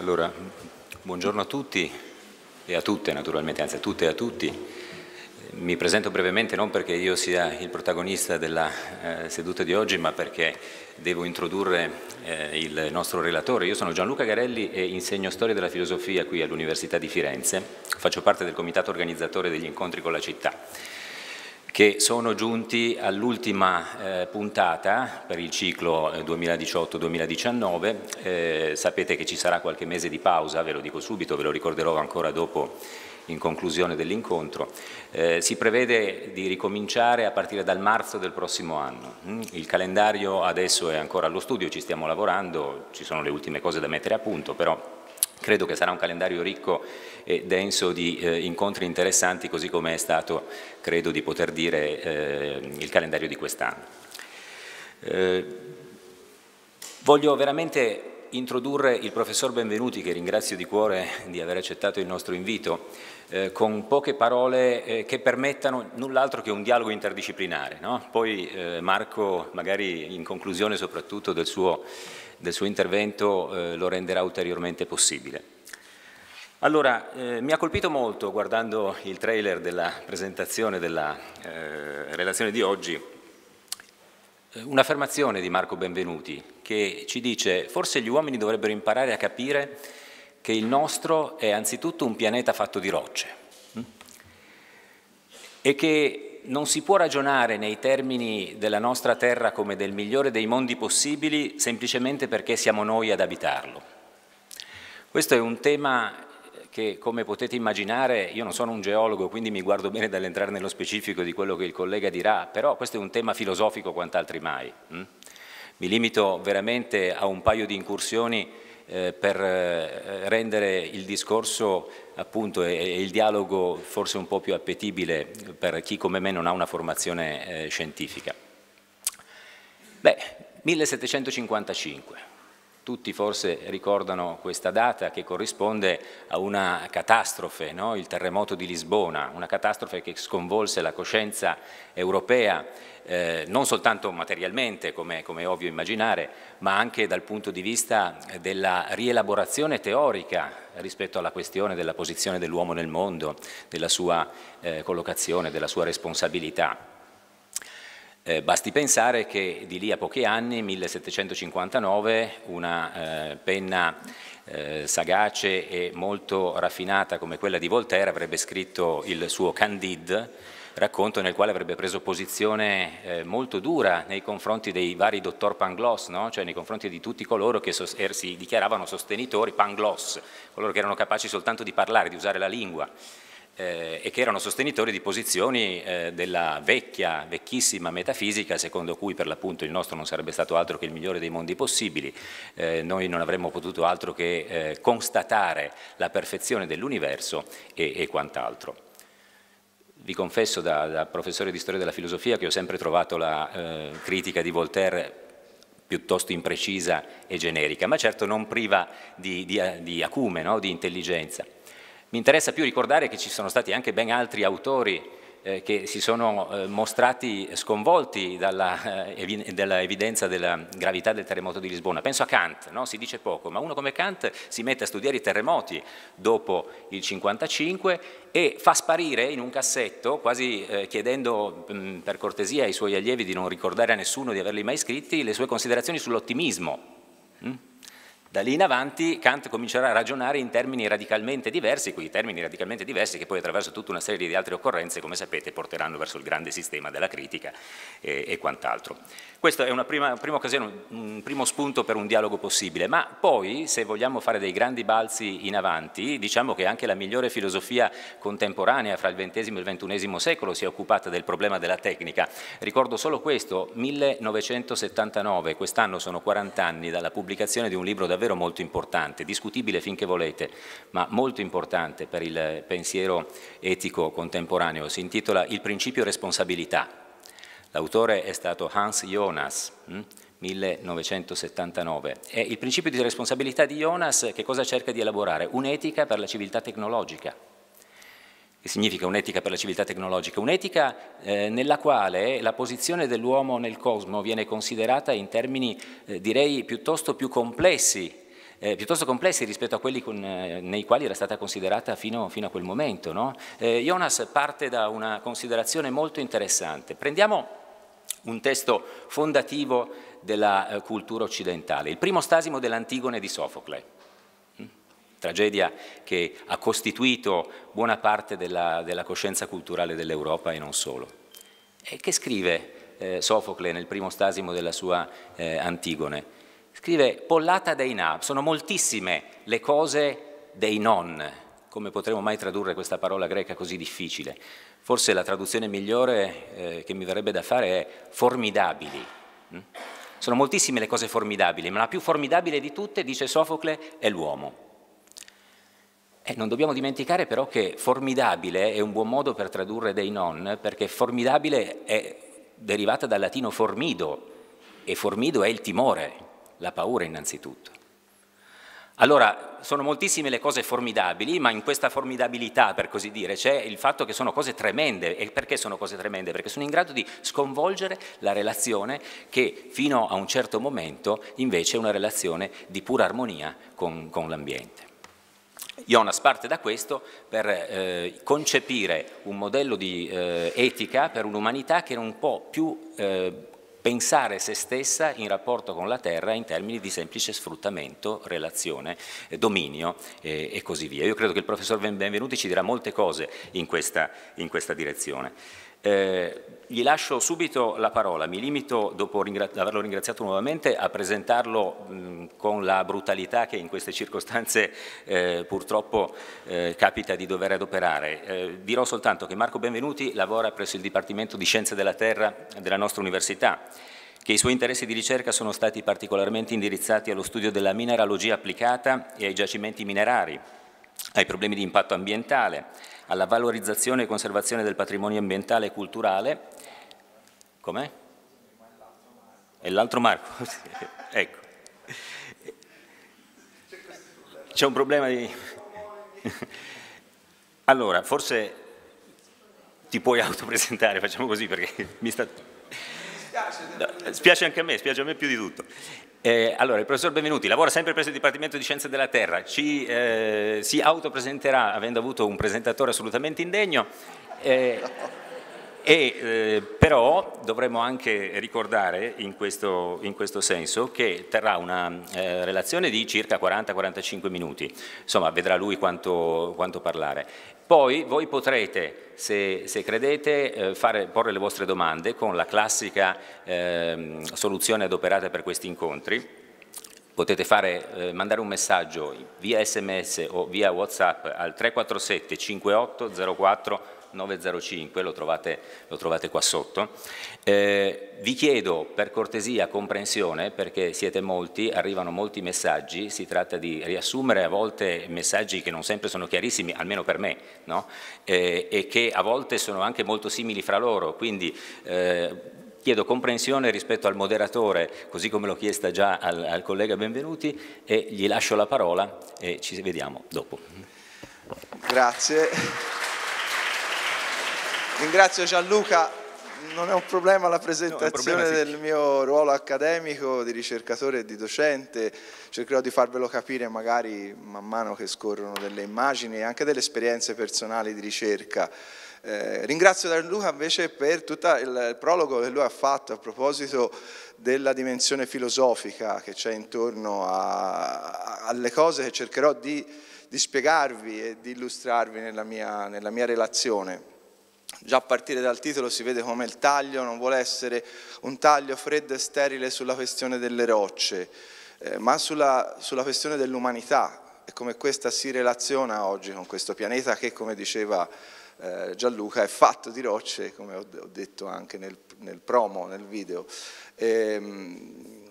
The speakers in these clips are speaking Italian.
Allora, buongiorno a tutti e a tutte naturalmente, anzi a tutte e a tutti. Mi presento brevemente non perché io sia il protagonista della eh, seduta di oggi, ma perché devo introdurre eh, il nostro relatore. Io sono Gianluca Garelli e insegno storia della filosofia qui all'Università di Firenze. Faccio parte del comitato organizzatore degli incontri con la città che sono giunti all'ultima eh, puntata per il ciclo 2018-2019. Eh, eh, sapete che ci sarà qualche mese di pausa, ve lo dico subito, ve lo ricorderò ancora dopo in conclusione dell'incontro. Eh, si prevede di ricominciare a partire dal marzo del prossimo anno. Mm? Il calendario adesso è ancora allo studio, ci stiamo lavorando, ci sono le ultime cose da mettere a punto, però credo che sarà un calendario ricco e denso di eh, incontri interessanti, così come è stato, credo di poter dire, eh, il calendario di quest'anno. Eh, voglio veramente introdurre il professor Benvenuti, che ringrazio di cuore di aver accettato il nostro invito, eh, con poche parole eh, che permettano null'altro che un dialogo interdisciplinare. No? Poi eh, Marco, magari in conclusione soprattutto del suo, del suo intervento, eh, lo renderà ulteriormente possibile. Allora, eh, mi ha colpito molto guardando il trailer della presentazione della eh, relazione di oggi, eh, un'affermazione di Marco Benvenuti che ci dice forse gli uomini dovrebbero imparare a capire che il nostro è anzitutto un pianeta fatto di rocce mm? e che non si può ragionare nei termini della nostra Terra come del migliore dei mondi possibili semplicemente perché siamo noi ad abitarlo. Questo è un tema che come potete immaginare io non sono un geologo quindi mi guardo bene dall'entrare nello specifico di quello che il collega dirà, però questo è un tema filosofico quant'altri mai. Mm? Mi limito veramente a un paio di incursioni eh, per eh, rendere il discorso appunto, e, il dialogo forse un po' più appetibile per chi come me non ha una formazione eh, scientifica. Beh, 1755. Tutti forse ricordano questa data che corrisponde a una catastrofe, no? il terremoto di Lisbona, una catastrofe che sconvolse la coscienza europea, eh, non soltanto materialmente, come, come è ovvio immaginare, ma anche dal punto di vista della rielaborazione teorica rispetto alla questione della posizione dell'uomo nel mondo, della sua eh, collocazione, della sua responsabilità. Eh, basti pensare che di lì a pochi anni, 1759, una eh, penna eh, sagace e molto raffinata come quella di Voltaire avrebbe scritto il suo Candide, racconto nel quale avrebbe preso posizione eh, molto dura nei confronti dei vari dottor Pangloss, no? cioè nei confronti di tutti coloro che er, si dichiaravano sostenitori Pangloss, coloro che erano capaci soltanto di parlare, di usare la lingua eh, e che erano sostenitori di posizioni eh, della vecchia, vecchissima metafisica secondo cui per l'appunto il nostro non sarebbe stato altro che il migliore dei mondi possibili, eh, noi non avremmo potuto altro che eh, constatare la perfezione dell'universo e, e quant'altro. Vi confesso da, da, professore di storia della filosofia che ho sempre trovato la eh, critica di Voltaire piuttosto imprecisa e generica, ma certo non priva di, di, di acume, no? di intelligenza. Mi interessa più ricordare che ci sono stati anche ben altri autori eh, che si sono eh, mostrati sconvolti dalla, eh, dalla, evidenza della gravità del terremoto di Lisbona. Penso a Kant, no? si dice poco, ma uno come Kant si mette a studiare i terremoti dopo il 55 e fa sparire in un cassetto, quasi eh, chiedendo mh, mm, per cortesia ai suoi allievi di non ricordare a nessuno di averli mai scritti, le sue considerazioni sull'ottimismo da lì in avanti Kant comincerà a ragionare in termini radicalmente diversi, quei termini radicalmente diversi che poi attraverso tutta una serie di altre occorrenze, come sapete, porteranno verso il grande sistema della critica e, eh, e quant'altro. Questa è una prima, prima occasione, un primo spunto per un dialogo possibile, ma poi se vogliamo fare dei grandi balzi in avanti, diciamo che anche la migliore filosofia contemporanea fra il XX e il XXI secolo si è occupata del problema della tecnica. Ricordo solo questo, 1979, quest'anno sono 40 anni dalla pubblicazione di un libro davvero molto importante, discutibile finché volete, ma molto importante per il pensiero etico contemporaneo, si intitola Il principio responsabilità L'autore è stato Hans Jonas, 1979. Mm? E il principio di responsabilità di Jonas che cosa cerca di elaborare? Un'etica per la civiltà tecnologica. Che significa un'etica per la civiltà tecnologica? Un'etica eh, nella quale la posizione dell'uomo nel cosmo viene considerata in termini, eh, direi, piuttosto più complessi eh, piuttosto complessi rispetto a quelli con, eh, nei quali era stata considerata fino, fino a quel momento. No? Eh, Jonas parte da una considerazione molto interessante. Prendiamo un testo fondativo della eh, cultura occidentale, il primo stasimo dell'Antigone di Sofocle mm? tragedia che ha costituito buona parte della, della coscienza culturale dell'Europa e non solo. E che scrive eh, Sofocle nel primo stasimo della sua eh, Antigone? Scrive Pollata dei na, sono moltissime le cose dei non, come potremo mai tradurre questa parola greca così difficile? Forse la traduzione migliore eh, che mi verrebbe da fare è formidabili. Mm? Sono moltissime le cose formidabili, ma la più formidabile di tutte, dice Sofocle, è l'uomo. E eh, non dobbiamo dimenticare però che formidabile è un buon modo per tradurre dei non, perché formidabile è derivata dal latino formido, e formido è il timore, la paura innanzitutto. Allora, sono moltissime le cose formidabili, ma in questa formidabilità, per così dire, c'è il fatto che sono cose tremende. E perché sono cose tremende? Perché sono in grado di sconvolgere la relazione che fino a un certo momento invece è una relazione di pura armonia con, con l'ambiente. Jonas parte da questo per eh, concepire un modello di eh, etica per un'umanità che non può più eh, pensare se stessa in rapporto con la terra in termini di semplice sfruttamento, relazione, eh, dominio eh, e così via. Io credo che il professor Benvenuti ci dirà molte cose in questa, in questa direzione. Eh, gli lascio subito la parola, mi limito, dopo ringra averlo ringraziato nuovamente, a presentarlo mh, con la brutalità che in queste circostanze eh, purtroppo eh, capita di dover adoperare. Eh, dirò soltanto che Marco Benvenuti lavora presso il Dipartimento di Scienze della Terra della nostra Università, che i suoi interessi di ricerca sono stati particolarmente indirizzati allo studio della mineralogia applicata e ai giacimenti minerari, ai problemi di impatto ambientale, alla valorizzazione e conservazione del patrimonio ambientale e culturale. Com'è? E l'altro Marco. ecco. C'è un problema di... allora, forse ti puoi autopresentare, facciamo così perché mi sta... spiace anche a me, spiace a me più di tutto. Eh, allora, il professor Benvenuti lavora sempre presso il Dipartimento di Scienze della Terra, Ci, eh, si autopresenterà avendo avuto un presentatore assolutamente indegno, eh, e, eh, però dovremmo anche ricordare in questo, in questo senso che terrà una eh, relazione di circa 40-45 minuti, insomma vedrà lui quanto, quanto parlare. Poi voi potrete, se, se credete, eh, fare, porre le vostre domande con la classica eh, soluzione adoperata per questi incontri. Potete fare, eh, mandare un messaggio via sms o via whatsapp al 347 5804 905, lo trovate, lo trovate qua sotto. Eh, vi chiedo per cortesia comprensione, perché siete molti, arrivano molti messaggi, si tratta di riassumere a volte messaggi che non sempre sono chiarissimi, almeno per me, no? eh, e che a volte sono anche molto simili fra loro, quindi eh, chiedo comprensione rispetto al moderatore, così come l'ho chiesta già al, al, collega Benvenuti, e gli lascio la parola e ci vediamo dopo. Grazie. Ringrazio Gianluca, non è un problema la presentazione no, problema del mio ruolo accademico di ricercatore e di docente, cercherò di farvelo capire magari man mano che scorrono delle immagini e anche delle esperienze personali di ricerca. Eh, ringrazio Gianluca invece per tutto il prologo che lui ha fatto a proposito della dimensione filosofica che c'è intorno a, alle cose che cercherò di, di, spiegarvi e di illustrarvi nella mia, nella mia relazione. Già a partire dal titolo si vede come il taglio non vuole essere un taglio freddo e sterile sulla questione delle rocce, eh, ma sulla, sulla questione dell'umanità e come questa si relaziona oggi con questo pianeta che, come diceva eh, Gianluca, è fatto di rocce, come ho, ho detto anche nel, nel, promo, nel video. E, ehm,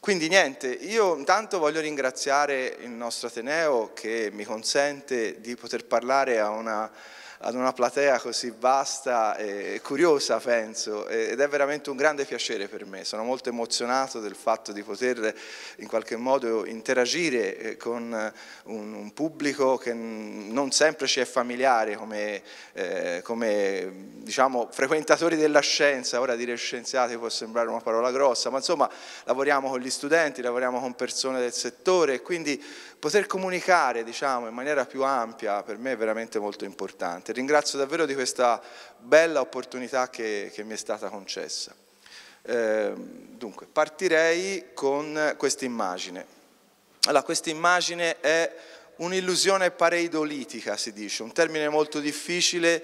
quindi niente, io intanto voglio ringraziare il nostro Ateneo che mi consente di poter parlare a una ad una platea così vasta e curiosa, penso, ed è veramente un grande piacere per me. Sono molto emozionato del fatto di poter in qualche modo interagire eh, con un, pubblico che non sempre ci è familiare come, eh, come diciamo, frequentatori della scienza. Ora dire scienziati può sembrare una parola grossa, ma insomma lavoriamo con gli studenti, lavoriamo con persone del settore e quindi poter comunicare diciamo, in maniera più ampia per me è veramente molto importante. Ringrazio davvero di questa bella opportunità che, che mi è stata concessa. Eh, dunque, partirei con questa immagine. Allora, questa immagine è un'illusione pareidolitica, si dice, un termine molto difficile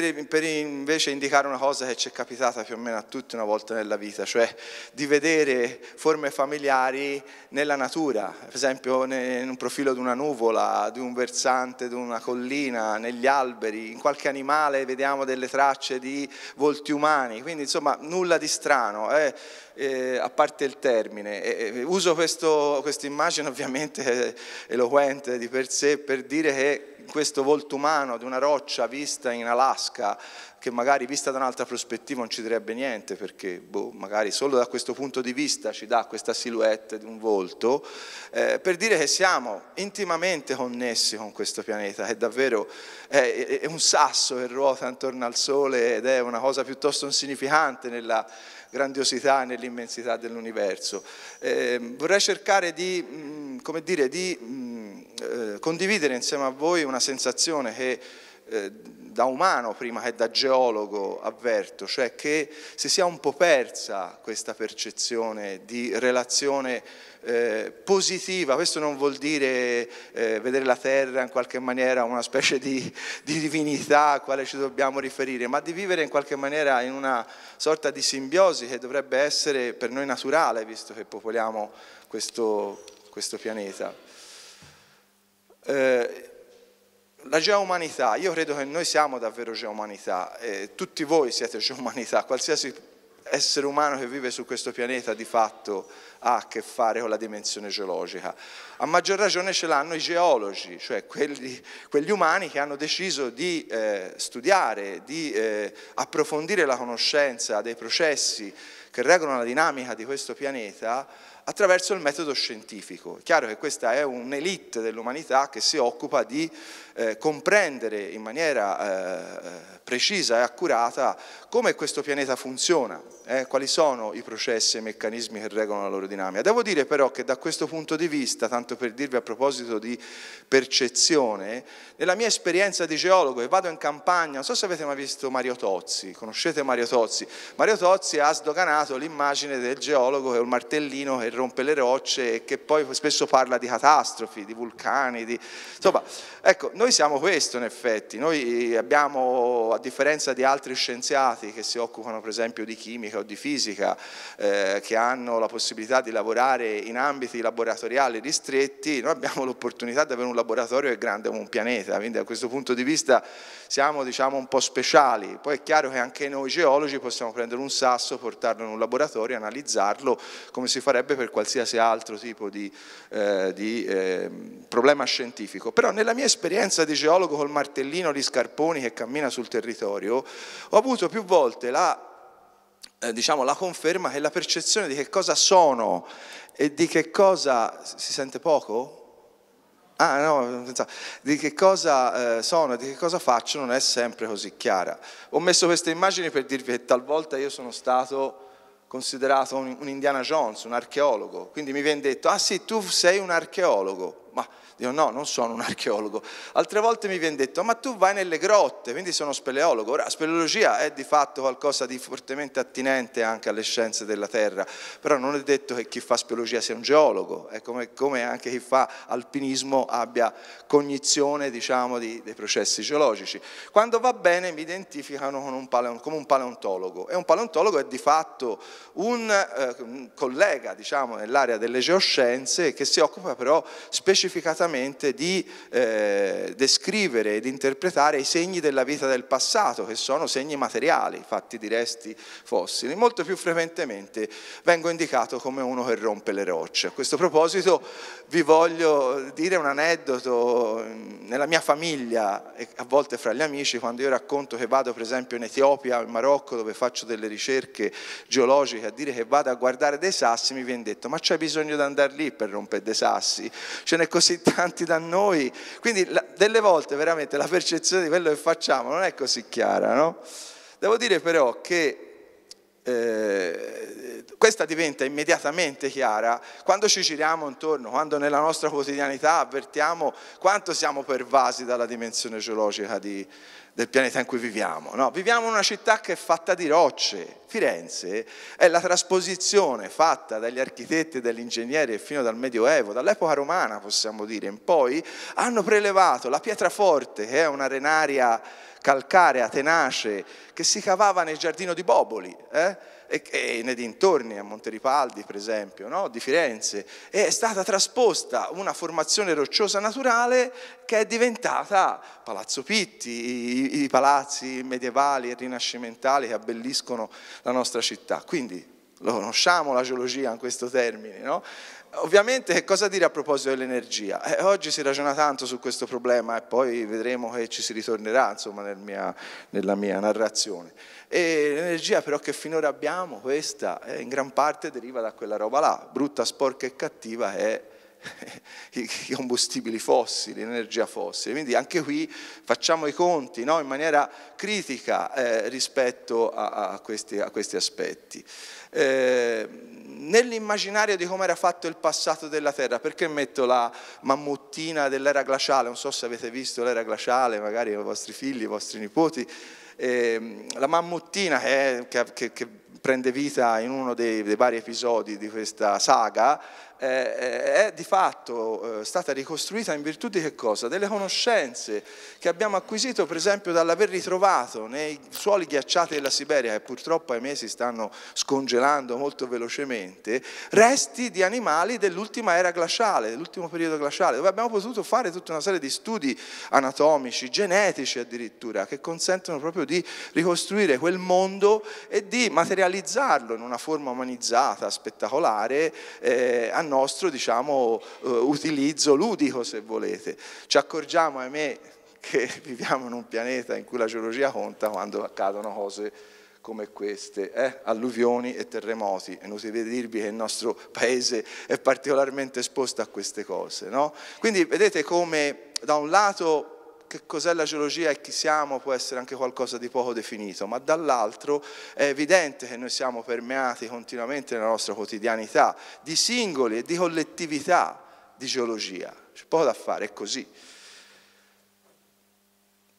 per, per invece indicare una cosa che ci è capitata più o meno a tutti una volta nella vita, cioè di vedere forme familiari nella natura, per esempio in un profilo di una nuvola, di un versante, di una collina, negli alberi, in qualche animale vediamo delle tracce di volti umani, quindi insomma nulla di strano. Eh. Eh, a parte il termine. Eh, uso questa immagine ovviamente eloquente di per sé per dire che questo volto umano di una roccia vista in Alaska, che magari vista da un'altra prospettiva non ci direbbe niente, perché boh, magari solo da questo punto di vista ci dà questa silhouette di un volto, eh, per dire che siamo intimamente connessi con questo pianeta, che davvero è, è un sasso che ruota intorno al Sole ed è una cosa piuttosto insignificante nella grandiosità e nell'immensità dell'universo. Eh, vorrei cercare di, mm, come dire, di mm, eh, condividere insieme a voi una sensazione che eh, da umano prima che da geologo avverto, cioè che si sia un po' persa questa percezione di relazione eh, positiva, questo non vuol dire eh, vedere la terra in qualche maniera una specie di, di, divinità a quale ci dobbiamo riferire, ma di vivere in qualche maniera in una sorta di simbiosi che dovrebbe essere per noi naturale, visto che popoliamo questo, questo pianeta. Eh, la geumanità, io credo che noi siamo davvero geumanità, eh, tutti voi siete geumanità, qualsiasi essere umano che vive su questo pianeta di fatto ha a che fare con la dimensione geologica. A maggior ragione ce l'hanno i geologi, cioè quelli, quegli umani che hanno deciso di eh, studiare, di eh, approfondire la conoscenza dei processi che regolano la dinamica di questo pianeta attraverso il metodo scientifico. È chiaro che questa è un'elite dell'umanità che si occupa di eh, comprendere in maniera eh, eh, precisa e accurata come questo pianeta funziona, eh, quali sono i processi e i meccanismi che regolano la loro dinamica. Devo dire però che da questo punto di vista, tanto per dirvi a proposito di percezione, nella mia esperienza di geologo e vado in campagna, non so se avete mai visto Mario Tozzi, conoscete Mario Tozzi, Mario Tozzi ha sdoganato l'immagine del geologo che è un martellino che rompe le rocce e che poi spesso parla di catastrofi, di vulcani, di... insomma, ecco, noi siamo questo in effetti, noi eh, abbiamo, a differenza di altri scienziati che si occupano per esempio di chimica o di fisica, eh, che hanno la possibilità di lavorare in ambiti laboratoriali ristretti, noi abbiamo l'opportunità di avere un laboratorio che è grande come un pianeta, quindi da questo punto di vista siamo diciamo, un po' speciali, poi è chiaro che anche noi geologi possiamo prendere un sasso, portarlo in un laboratorio, analizzarlo come si farebbe per qualsiasi altro tipo di, eh, di eh, problema scientifico, però nella mia esperienza esperienza di geologo col martellino di scarponi che cammina sul territorio, ho avuto più volte la eh, diciamo, la conferma che la percezione di che cosa sono e di che cosa si sente poco? Ah no, di che cosa eh, sono, di che cosa faccio non è sempre così chiara. Ho messo queste immagini per dirvi che talvolta io sono stato considerato un, un Indiana Jones, un archeologo, quindi mi viene detto, ah sì, tu sei un archeologo, ma io no, non sono un archeologo. Altre volte mi viene detto, ma tu vai nelle grotte, quindi sono speleologo. Ora, speleologia è di fatto qualcosa di fortemente attinente anche alle scienze della Terra, però non è detto che chi fa speleologia sia un geologo, è come, come anche chi fa alpinismo abbia cognizione diciamo, di, dei processi geologici. Quando va bene mi identificano un paleon, come un paleontologo e un paleontologo è di fatto un, eh, un collega diciamo, nell'area delle geoscienze che si occupa però specificatamente veramente di eh, descrivere ed interpretare i segni della vita del passato, che sono segni materiali, fatti di resti fossili. Molto più frequentemente vengo indicato come uno che rompe le rocce. A questo proposito vi voglio dire un aneddoto mm, nella mia famiglia, e a volte fra gli amici, quando io racconto che vado per esempio in Etiopia, in Marocco, dove faccio delle ricerche geologiche, a dire che vado a guardare dei sassi, mi viene detto ma c'è bisogno di andare lì per rompere dei sassi, ce n'è così tanto distanti da noi. Quindi la, delle volte veramente la percezione di quello che facciamo non è così chiara, no? Devo dire però che eh, questa diventa immediatamente chiara quando ci giriamo intorno, quando nella nostra quotidianità avvertiamo quanto siamo pervasi dalla dimensione geologica di, del pianeta in cui viviamo. No? Viviamo in una città che è fatta di rocce. Firenze è la trasposizione fatta dagli architetti e dagli ingegneri fino dal Medioevo, dall'epoca romana possiamo dire, in poi hanno prelevato la pietraforte, che è un'arenaria calcarea tenace che si cavava nel giardino di Boboli. Eh? e, e nei dintorni, a Monte Ripaldi per esempio, no? di Firenze, è stata trasposta una formazione rocciosa naturale che è diventata Palazzo Pitti, i, i palazzi medievali e rinascimentali che abbelliscono la nostra città. Quindi lo conosciamo la geologia in questo termine, no? Ovviamente che cosa dire a proposito dell'energia? Eh, oggi si ragiona tanto su questo problema e poi vedremo che ci si ritornerà insomma, nel mia, nella mia narrazione. E l'energia però che finora abbiamo, questa, eh, in gran parte deriva da quella roba là, brutta, sporca e cattiva è i combustibili fossili, l'energia fossile. Quindi anche qui facciamo i conti no? in maniera critica eh, rispetto a, a, questi, a, questi, aspetti. Eh, nell'immaginario di come era fatto il passato della Terra, perché metto la mammuttina dell'era glaciale? Non so se avete visto l'era glaciale, magari i vostri figli, i vostri nipoti eh, la mammuttina che, che, che, prende vita in uno dei, dei vari episodi di questa saga eh, eh, è di fatto eh, stata ricostruita in virtù di che cosa? Delle conoscenze che abbiamo acquisito per esempio dall'aver ritrovato nei suoli ghiacciati della Siberia che purtroppo ahimè si stanno scongelando molto velocemente, resti di animali dell'ultima era glaciale, dell'ultimo periodo glaciale, dove abbiamo potuto fare tutta una serie di studi anatomici, genetici addirittura, che consentono proprio di ricostruire quel mondo e di materializzarlo in una forma umanizzata, spettacolare, eh, a nostro diciamo, eh, utilizzo ludico, se volete. Ci accorgiamo, ahimè, che viviamo in un pianeta in cui la geologia conta quando accadono cose come queste, eh? alluvioni e terremoti. inutile dirvi che il nostro paese è particolarmente esposto a queste cose. No? Quindi vedete come da un lato che cos'è la geologia e chi siamo può essere anche qualcosa di poco definito, ma dall'altro è evidente che noi siamo permeati continuamente nella nostra quotidianità di singoli e di collettività di geologia. C'è poco da fare, è così.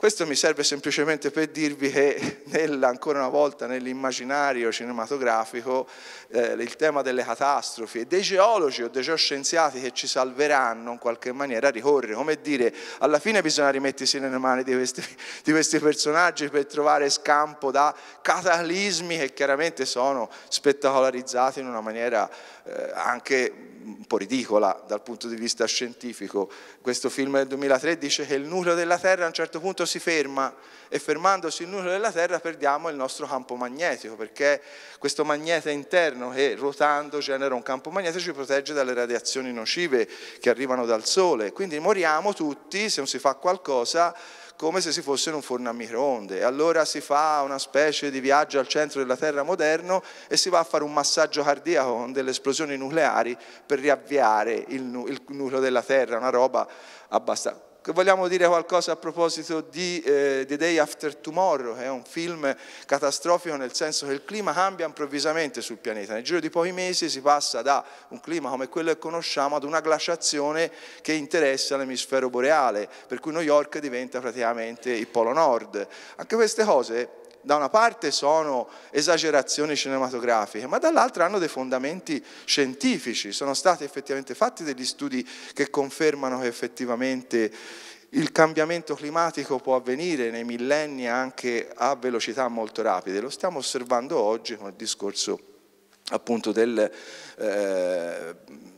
Questo mi serve semplicemente per dirvi che nella, ancora una volta nell'immaginario cinematografico eh, il tema delle catastrofi e dei geologi o dei geoscienziati che ci salveranno in qualche maniera ricorre, come dire, alla fine bisogna rimettersi nelle mani di questi, di questi personaggi per trovare scampo da cataclismi che chiaramente sono spettacolarizzati in una maniera eh, anche un po' ridicola dal punto di vista scientifico. Questo film del 2003 dice che il nucleo della Terra a un certo punto si ferma e fermandosi il nucleo della Terra perdiamo il nostro campo magnetico perché questo magnete interno che ruotando genera un campo magnetico ci protegge dalle radiazioni nocive che arrivano dal Sole. Quindi moriamo tutti se non si fa qualcosa come se si fosse in un forno a microonde. E allora si fa una specie di viaggio al centro della Terra moderno e si va a fare un massaggio cardiaco con delle esplosioni nucleari per riavviare il, il nucleo della Terra, una roba abbastanza vogliamo dire qualcosa a proposito di eh, The Day After Tomorrow, che è un film catastrofico nel senso che il clima cambia improvvisamente sul pianeta. Nel giro di pochi mesi si passa da un clima come quello che conosciamo ad una glaciazione che interessa l'emisfero boreale, per cui New York diventa praticamente il Polo Nord. Anche queste cose da una parte sono esagerazioni cinematografiche, ma dall'altra hanno dei fondamenti scientifici, sono stati effettivamente fatti degli studi che confermano che effettivamente il cambiamento climatico può avvenire nei millenni anche a velocità molto rapide, lo stiamo osservando oggi con il discorso appunto del... Eh,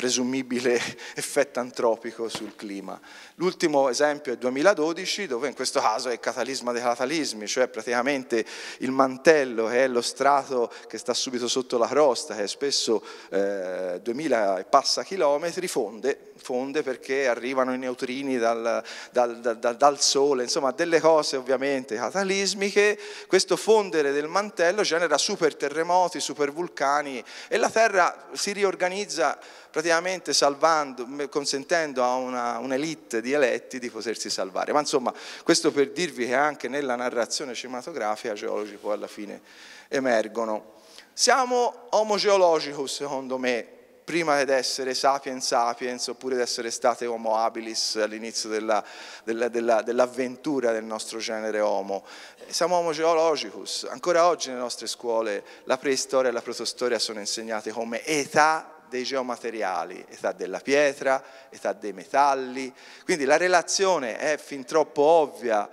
presumibile effetto antropico sul clima. L'ultimo esempio è il 2012, dove in questo caso è il catalisma dei catalismi, cioè praticamente il mantello che è lo strato che sta subito sotto la crosta, che è spesso eh, 2000 e passa chilometri, fonde, fonde perché arrivano i neutrini dal, dal, dal, dal sole, insomma delle cose ovviamente catalismiche, questo fondere del mantello genera super terremoti, super vulcani e la Terra si riorganizza praticamente ovviamente salvando, consentendo a una, un'elite di eletti di potersi salvare. Ma insomma, questo per dirvi che anche nella narrazione cinematografica i geologi poi alla fine emergono. Siamo homo geologicus, secondo me, prima di essere sapiens sapiens oppure di essere state homo habilis all'inizio della, della, della, dell'avventura del nostro genere homo. Siamo homo geologicus, ancora oggi nelle nostre scuole la preistoria e la protostoria sono insegnate come età dei geomateriali, età della pietra, età dei metalli. Quindi la relazione è fin troppo ovvia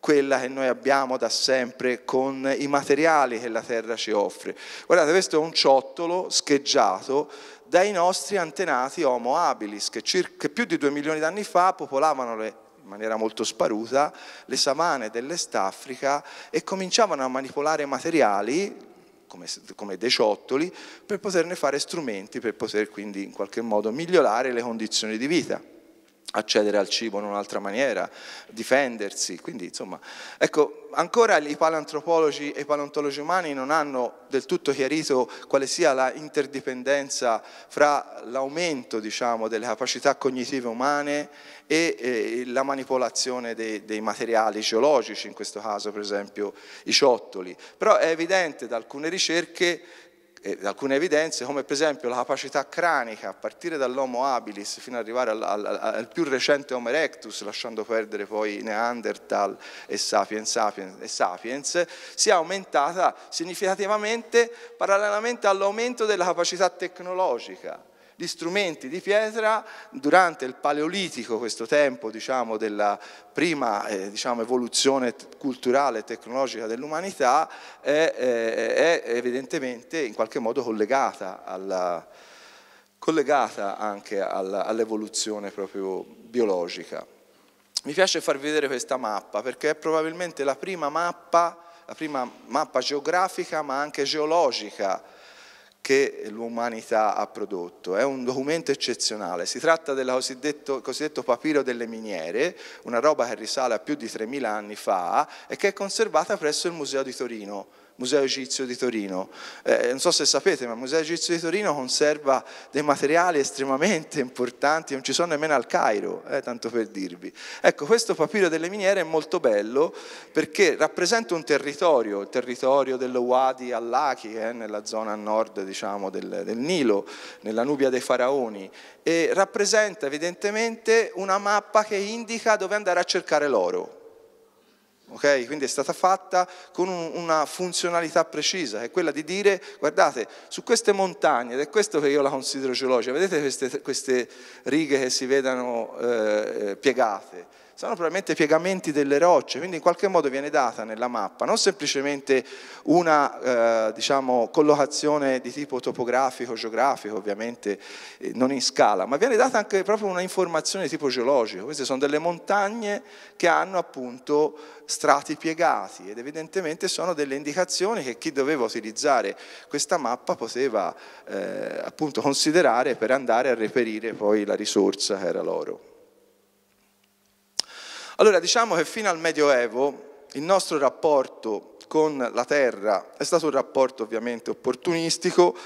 quella che noi abbiamo da sempre con i materiali che la terra ci offre. Guardate, questo è un ciottolo scheggiato dai nostri antenati Homo habilis, che, circa, che più di due milioni di anni fa popolavano le, in maniera molto sparuta le savane dell'Est Africa e cominciavano a manipolare materiali come, come De Ciottoli, per poterne fare strumenti, per poter quindi in qualche modo migliorare le condizioni di vita accedere al cibo in un'altra maniera, difendersi, quindi insomma, ecco, ancora i paleantropologi e i paleontologi umani non hanno del tutto chiarito quale sia la interdipendenza fra l'aumento, diciamo, delle capacità cognitive umane e eh, la manipolazione dei, dei, materiali geologici, in questo caso per esempio i ciottoli. Però è evidente da alcune ricerche, eh, da alcune evidenze, come per esempio la capacità cranica, a partire dall'Homo habilis fino ad arrivare al, al, al più recente Homo erectus, lasciando perdere poi Neanderthal e Sapiens, Sapiens, e Sapiens, sia aumentata significativamente parallelamente all'aumento della capacità tecnologica gli strumenti di pietra durante il Paleolitico, questo tempo diciamo, della prima eh, diciamo, evoluzione culturale e tecnologica dell'umanità, è, eh, è, è, evidentemente in qualche modo collegata, alla, collegata anche all'evoluzione proprio biologica. Mi piace farvi vedere questa mappa perché è probabilmente la prima mappa, la prima mappa geografica ma anche geologica che l'umanità ha prodotto. È un documento eccezionale. Si tratta del cosiddetto, cosiddetto, papiro delle miniere, una roba che risale a più di 3.000 anni fa e che è conservata presso il Museo di Torino. Museo Egizio di Torino. Eh, non so se sapete, ma il Museo Egizio di Torino conserva dei materiali estremamente importanti, non ci sono nemmeno al Cairo, eh, tanto per dirvi. Ecco, questo papiro delle miniere è molto bello perché rappresenta un territorio, il territorio dello Wadi che eh, nella zona nord diciamo, del, del Nilo, nella Nubia dei Faraoni, e rappresenta evidentemente una mappa che indica dove andare a cercare l'oro Okay? Quindi è stata fatta con una funzionalità precisa, che è quella di dire, guardate, su queste montagne, ed è questo che io la considero geologica, vedete queste, queste righe che si vedono eh, eh piegate, sono probabilmente piegamenti delle rocce, quindi in qualche modo viene data nella mappa non semplicemente una eh, diciamo, collocazione di tipo topografico, geografico, ovviamente eh, non in scala, ma viene data anche proprio una informazione di tipo geologico. Queste sono delle montagne che hanno appunto strati piegati ed evidentemente sono delle indicazioni che chi doveva utilizzare questa mappa poteva eh, appunto considerare per andare a reperire poi la risorsa che era l'oro. Allora diciamo che fino al Medioevo il nostro rapporto con la terra è stato un rapporto ovviamente opportunistico,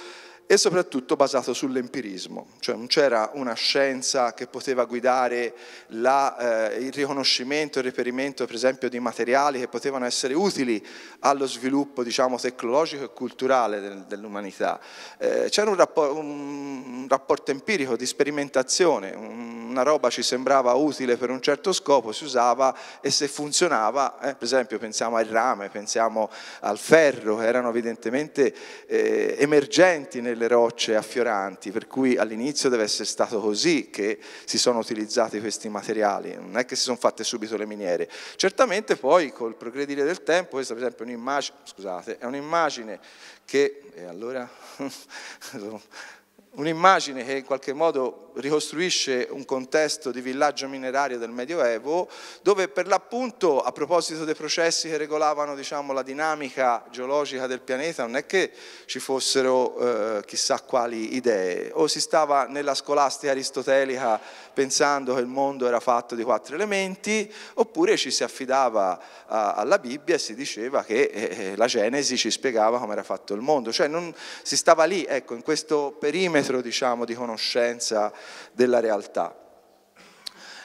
e soprattutto basato sull'empirismo, cioè non c'era una scienza che poteva guidare la, eh, il riconoscimento, il reperimento per esempio di materiali che potevano essere utili allo sviluppo diciamo, tecnologico e culturale del, dell'umanità. Eh, c'era un, rapporto, un rapporto empirico di sperimentazione, una roba ci sembrava utile per un certo scopo, si usava e se funzionava, eh, per esempio pensiamo al rame, pensiamo al ferro, che erano evidentemente eh, emergenti nel nelle rocce affioranti, per cui all'inizio deve essere stato così che si sono utilizzati questi materiali, non è che si sono fatte subito le miniere. Certamente poi col progredire del tempo, questa per esempio è un'immagine, scusate, è un'immagine che, e allora un'immagine che in qualche modo ricostruisce un contesto di villaggio minerario del Medioevo, dove per l'appunto, a proposito dei processi che regolavano diciamo, la dinamica geologica del pianeta, non è che ci fossero eh, chissà quali idee, o si stava nella scolastica aristotelica pensando che il mondo era fatto di quattro elementi, oppure ci si affidava a, alla Bibbia e si diceva che eh, eh la Genesi ci spiegava come era fatto il mondo, cioè non, si stava lì, ecco, in questo perimetro parametro diciamo, di conoscenza della realtà.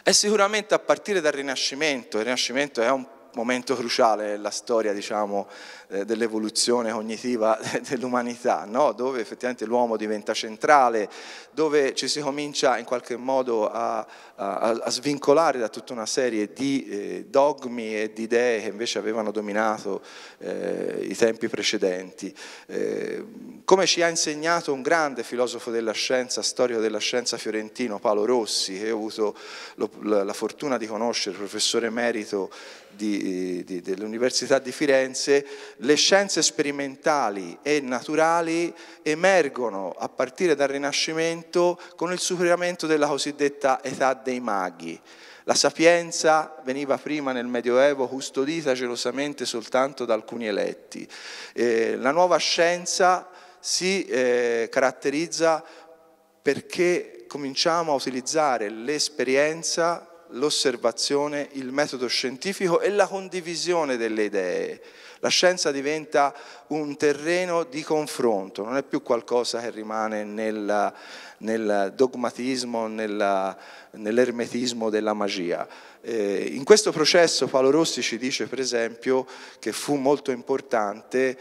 E sicuramente a partire dal Rinascimento, il Rinascimento è un momento cruciale nella storia diciamo, eh, dell'evoluzione cognitiva dell'umanità, no? dove effettivamente l'uomo diventa centrale, dove ci si comincia in qualche modo a, a, a svincolare da tutta una serie di eh, dogmi e di idee che invece avevano dominato eh, i tempi precedenti. Eh, come ci ha insegnato un grande filosofo della scienza, storico della scienza fiorentino, Paolo Rossi, che ho avuto lo, la, la fortuna di conoscere, professore emerito dell'Università di Firenze, le scienze sperimentali e naturali emergono a partire dal Rinascimento con il superamento della cosiddetta età dei maghi. La sapienza veniva prima nel Medioevo custodita gelosamente soltanto da alcuni eletti. Eh, la nuova scienza si eh, caratterizza perché cominciamo a utilizzare l'esperienza, l'osservazione, il metodo scientifico e la condivisione delle idee. La scienza diventa un terreno di confronto, non è più qualcosa che rimane nel, nel dogmatismo, nella, nell'ermetismo della magia. Eh, in questo processo Paolo Rossi ci dice per esempio che fu molto importante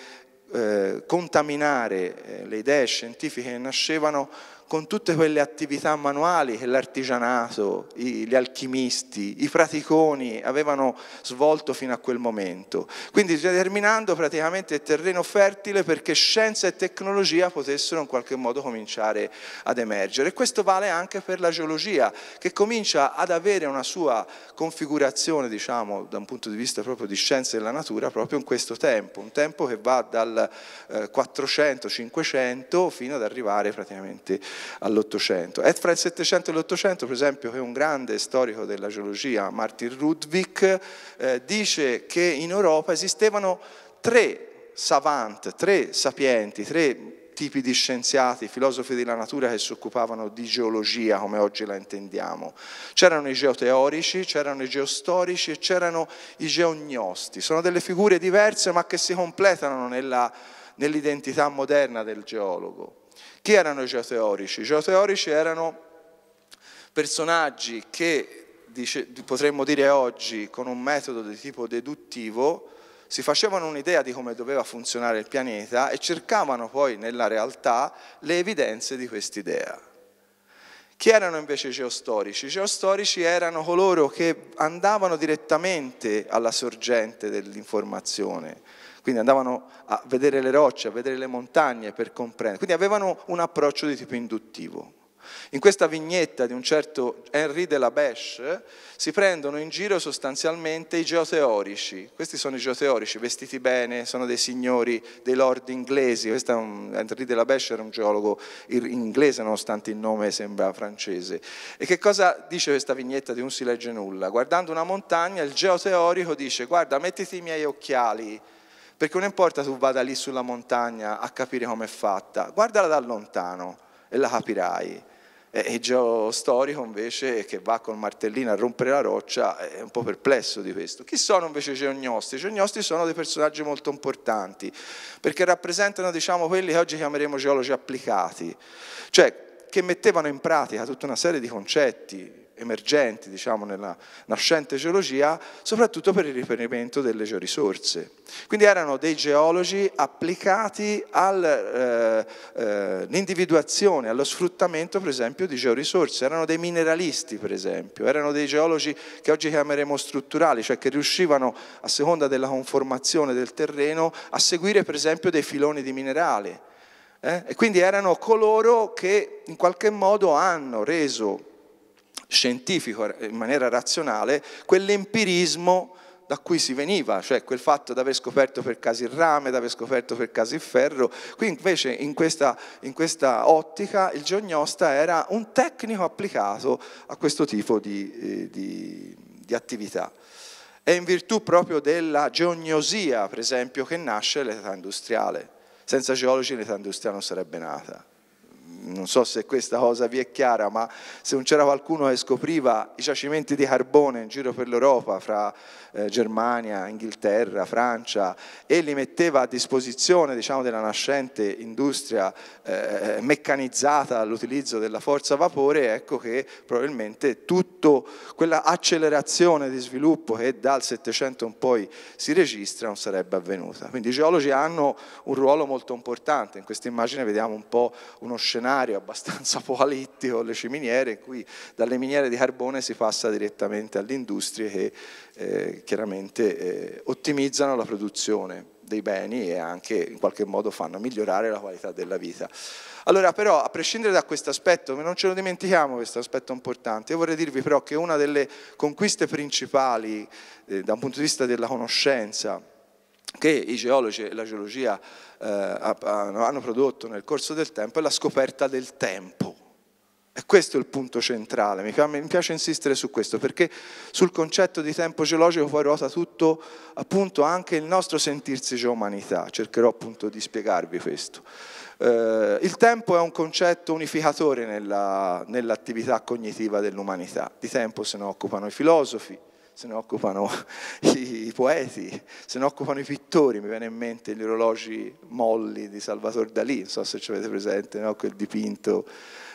eh, contaminare eh, le idee scientifiche che nascevano con tutte quelle attività manuali che l'artigianato, gli alchimisti, i praticoni avevano svolto fino a quel momento. Quindi determinando praticamente il terreno fertile perché scienza e tecnologia potessero in qualche modo cominciare ad emergere. questo vale anche per la geologia, che comincia ad avere una sua configurazione, diciamo, da un punto di vista proprio di scienza della natura, proprio in questo tempo, un tempo che va dal 400-500 eh, fino ad arrivare praticamente all'Ottocento. È fra il Settecento e l'Ottocento, per esempio, che un grande storico della geologia, Martin Rudwick, eh, dice che in Europa esistevano tre savant, tre sapienti, tre tipi di scienziati, filosofi della natura che si occupavano di geologia come oggi la intendiamo. C'erano i geoteorici, c'erano i geostorici e c'erano i geognosti. Sono delle figure diverse ma che si completano nell'identità moderna del geologo. Chi erano i geoteorici? I geoteorici erano personaggi che, dice, potremmo dire oggi, con un metodo di tipo deduttivo, si facevano un'idea di come doveva funzionare il pianeta e cercavano poi nella realtà le evidenze di quest'idea. Chi erano invece i geostorici? I geostorici erano coloro che andavano direttamente alla sorgente dell'informazione, quindi andavano a vedere le rocce, a vedere le montagne per comprendere. Quindi avevano un approccio di tipo induttivo. In questa vignetta di un certo Henri de la Beche si prendono in giro sostanzialmente i geoteorici. Questi sono i geoteorici, vestiti bene, sono dei signori, dei lord inglesi. Un, Henri de la Beche era un geologo inglese, nonostante il nome sembra francese. E che cosa dice questa vignetta di Un si legge nulla? Guardando una montagna, il geoteorico dice: Guarda, mettiti i miei occhiali perché non importa tu vada lì sulla montagna a capire com'è fatta, guardala da lontano e la capirai. E il geostorico invece che va col martellino a rompere la roccia è un po' perplesso di questo. Chi sono invece i geognosti? I geognosti sono dei personaggi molto importanti perché rappresentano diciamo, quelli che oggi chiameremo geologi applicati, cioè che mettevano in pratica tutta una serie di concetti emergenti, diciamo, nella nascente geologia, soprattutto per il riferimento delle georisorse. Quindi erano dei geologi applicati all'individuazione, eh, eh, allo sfruttamento, per esempio, di georisorse, erano dei mineralisti, per esempio, erano dei geologi che oggi chiameremo strutturali, cioè che riuscivano, a seconda della conformazione del terreno, a seguire, per esempio, dei filoni di minerali. Eh? E quindi erano coloro che in qualche modo hanno reso scientifico eh, in maniera razionale quell'empirismo da cui si veniva, cioè quel fatto di aver scoperto per caso il rame, di aver scoperto per caso il ferro. Qui invece in questa, in questa ottica il geognosta era un tecnico applicato a questo tipo di, eh, di, di attività. È in virtù proprio della geognosia, per esempio, che nasce l'età industriale. Senza geologi l'età industriale non sarebbe nata non so se questa cosa vi è chiara, ma se non c'era qualcuno che scopriva i giacimenti di carbone in giro per l'Europa fra eh, Germania, Inghilterra, Francia e li metteva a disposizione diciamo, della nascente industria eh, eh meccanizzata all'utilizzo della forza a vapore, ecco che probabilmente tutta quella accelerazione di sviluppo che dal Settecento in poi si registra non sarebbe avvenuta. Quindi i geologi hanno un ruolo molto importante, in questa immagine vediamo un po' uno scenario abbastanza apocalittico, le ciminiere, in cui dalle miniere di carbone si passa direttamente alle industrie che eh, chiaramente eh, ottimizzano la produzione dei beni e anche in qualche modo fanno migliorare la qualità della vita. Allora però a prescindere da questo aspetto, non ce lo dimentichiamo questo aspetto importante, io vorrei dirvi però che una delle conquiste principali eh, da un punto di vista della conoscenza che i geologi e la geologia eh, hanno prodotto nel corso del tempo è la scoperta del tempo. E questo è il punto centrale, mi piace insistere su questo, perché sul concetto di tempo geologico poi ruota tutto appunto anche il nostro sentirsi geomanità, cercherò appunto di spiegarvi questo. Eh, il tempo è un concetto unificatore nell'attività cognitiva dell'umanità, di tempo se ne occupano i filosofi, se ne occupano i poeti, se ne occupano i pittori, mi viene in mente gli orologi molli di Salvatore Dalì, non so se ci avete presente, no? quel dipinto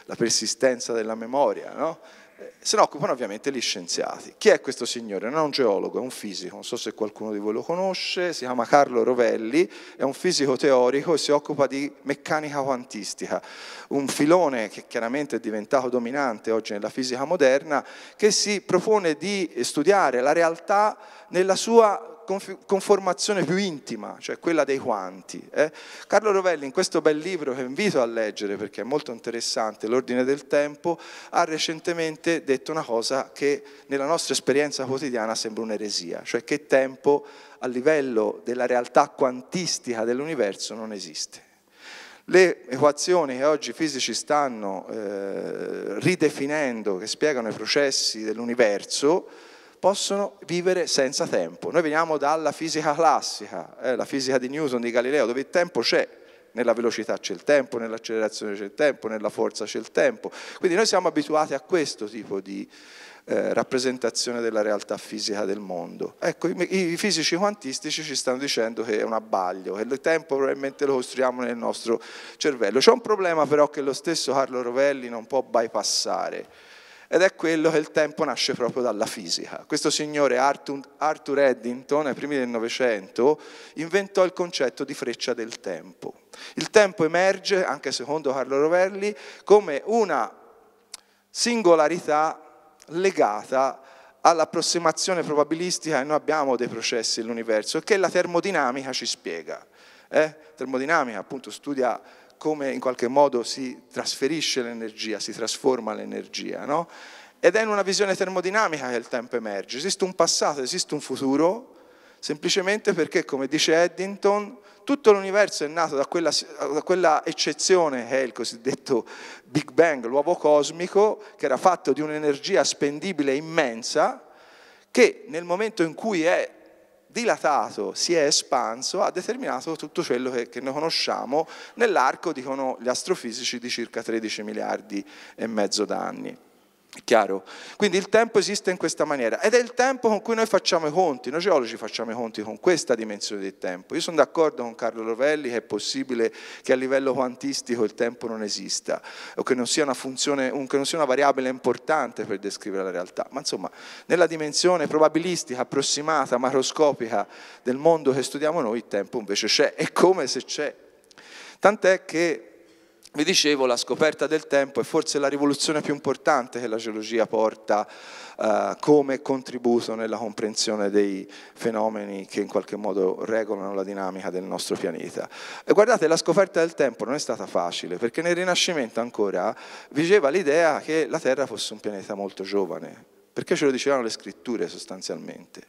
la persistenza della memoria, no? Eh, se ne occupano ovviamente gli scienziati. Chi è questo signore? Non è un geologo, è un fisico, non so se qualcuno di voi lo conosce, si chiama Carlo Rovelli, è un fisico teorico e si occupa di meccanica quantistica, un filone che chiaramente è diventato dominante oggi nella fisica moderna, che si propone di studiare la realtà nella sua conformazione più intima, cioè quella dei quanti. Eh? Carlo Rovelli in questo bel libro che invito a leggere perché è molto interessante, L'ordine del tempo, ha recentemente detto una cosa che nella nostra esperienza quotidiana sembra un'eresia, cioè che tempo a livello della realtà quantistica dell'universo non esiste. Le equazioni che oggi i fisici stanno eh, ridefinendo, che spiegano i processi dell'universo, possono vivere senza tempo. Noi veniamo dalla fisica classica, eh, la fisica di Newton, di Galileo, dove il tempo c'è, nella velocità c'è il tempo, nell'accelerazione c'è il tempo, nella forza c'è il tempo. Quindi noi siamo abituati a questo tipo di eh, rappresentazione della realtà fisica del mondo. Ecco, i, i, fisici quantistici ci stanno dicendo che è un abbaglio, che il tempo probabilmente lo costruiamo nel nostro cervello. C'è un problema però che lo stesso Carlo Rovelli non può bypassare ed è quello che il tempo nasce proprio dalla fisica. Questo signore Arthur, Arthur Eddington, ai primi del Novecento, inventò il concetto di freccia del tempo. Il tempo emerge, anche secondo Carlo Rovelli, come una singolarità legata all'approssimazione probabilistica che noi abbiamo dei processi dell'universo e che la termodinamica ci spiega. Eh? Termodinamica appunto studia come in qualche modo si trasferisce l'energia, si trasforma l'energia, no? Ed è in una visione termodinamica che il tempo emerge. Esiste un passato, esiste un futuro, semplicemente perché, come dice Eddington, tutto l'universo è nato da quella, da quella, eccezione che è il cosiddetto Big Bang, l'uovo cosmico, che era fatto di un'energia spendibile immensa, che nel momento in cui è dilatato, si è espanso, ha determinato tutto quello che, che noi conosciamo nell'arco, dicono gli astrofisici, di circa 13 miliardi e mezzo d'anni. Chiaro? Quindi il tempo esiste in questa maniera ed è il tempo con cui noi facciamo i conti, noi geologi facciamo i conti con questa dimensione del tempo. Io sono d'accordo con Carlo Rovelli che è possibile che a livello quantistico il tempo non esista o che non sia una, funzione, che non sia una variabile importante per descrivere la realtà, ma insomma nella dimensione probabilistica, approssimata, macroscopica del mondo che studiamo noi il tempo invece c'è, è come se c'è. Tant'è che vi dicevo, la scoperta del tempo è forse la rivoluzione più importante che la geologia porta eh, come contributo nella comprensione dei fenomeni che in qualche modo regolano la dinamica del nostro pianeta. E guardate, la scoperta del tempo non è stata facile, perché nel Rinascimento ancora vigeva l'idea che la Terra fosse un pianeta molto giovane, perché ce lo dicevano le scritture sostanzialmente.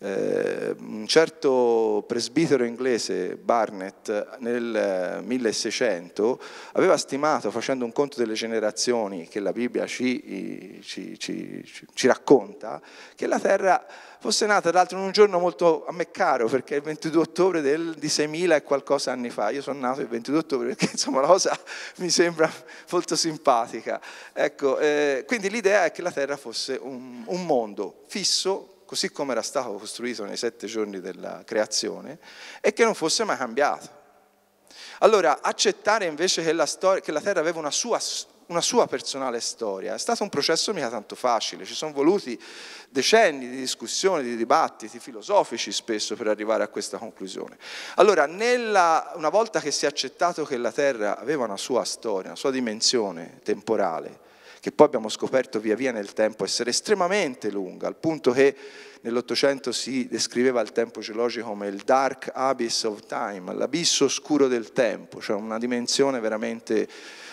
Eh, un certo presbitero inglese, Barnett, nel 1600 eh, aveva stimato, facendo un conto delle generazioni che la Bibbia ci, ci, ci, ci racconta, che la Terra fosse nata, tra in un giorno molto a me caro, perché è il 22 ottobre del, di 6.000 e qualcosa anni fa. Io sono nato il 22 ottobre perché, insomma, la cosa mi sembra molto simpatica. Ecco, eh, quindi l'idea è che la Terra fosse un, un mondo fisso, così come era stato costruito nei sette giorni della creazione, e che non fosse mai cambiato. Allora, accettare invece che la, storia, che la Terra aveva una sua, una sua, personale storia è stato un processo mica tanto facile, ci sono voluti decenni di discussioni, di dibattiti filosofici spesso per arrivare a questa conclusione. Allora, nella, una volta che si è accettato che la Terra aveva una sua storia, una sua dimensione temporale, che poi abbiamo scoperto via via nel tempo essere estremamente lunga, al punto che nell'Ottocento si descriveva il tempo geologico come il dark abyss of time, l'abisso oscuro del tempo, cioè una dimensione veramente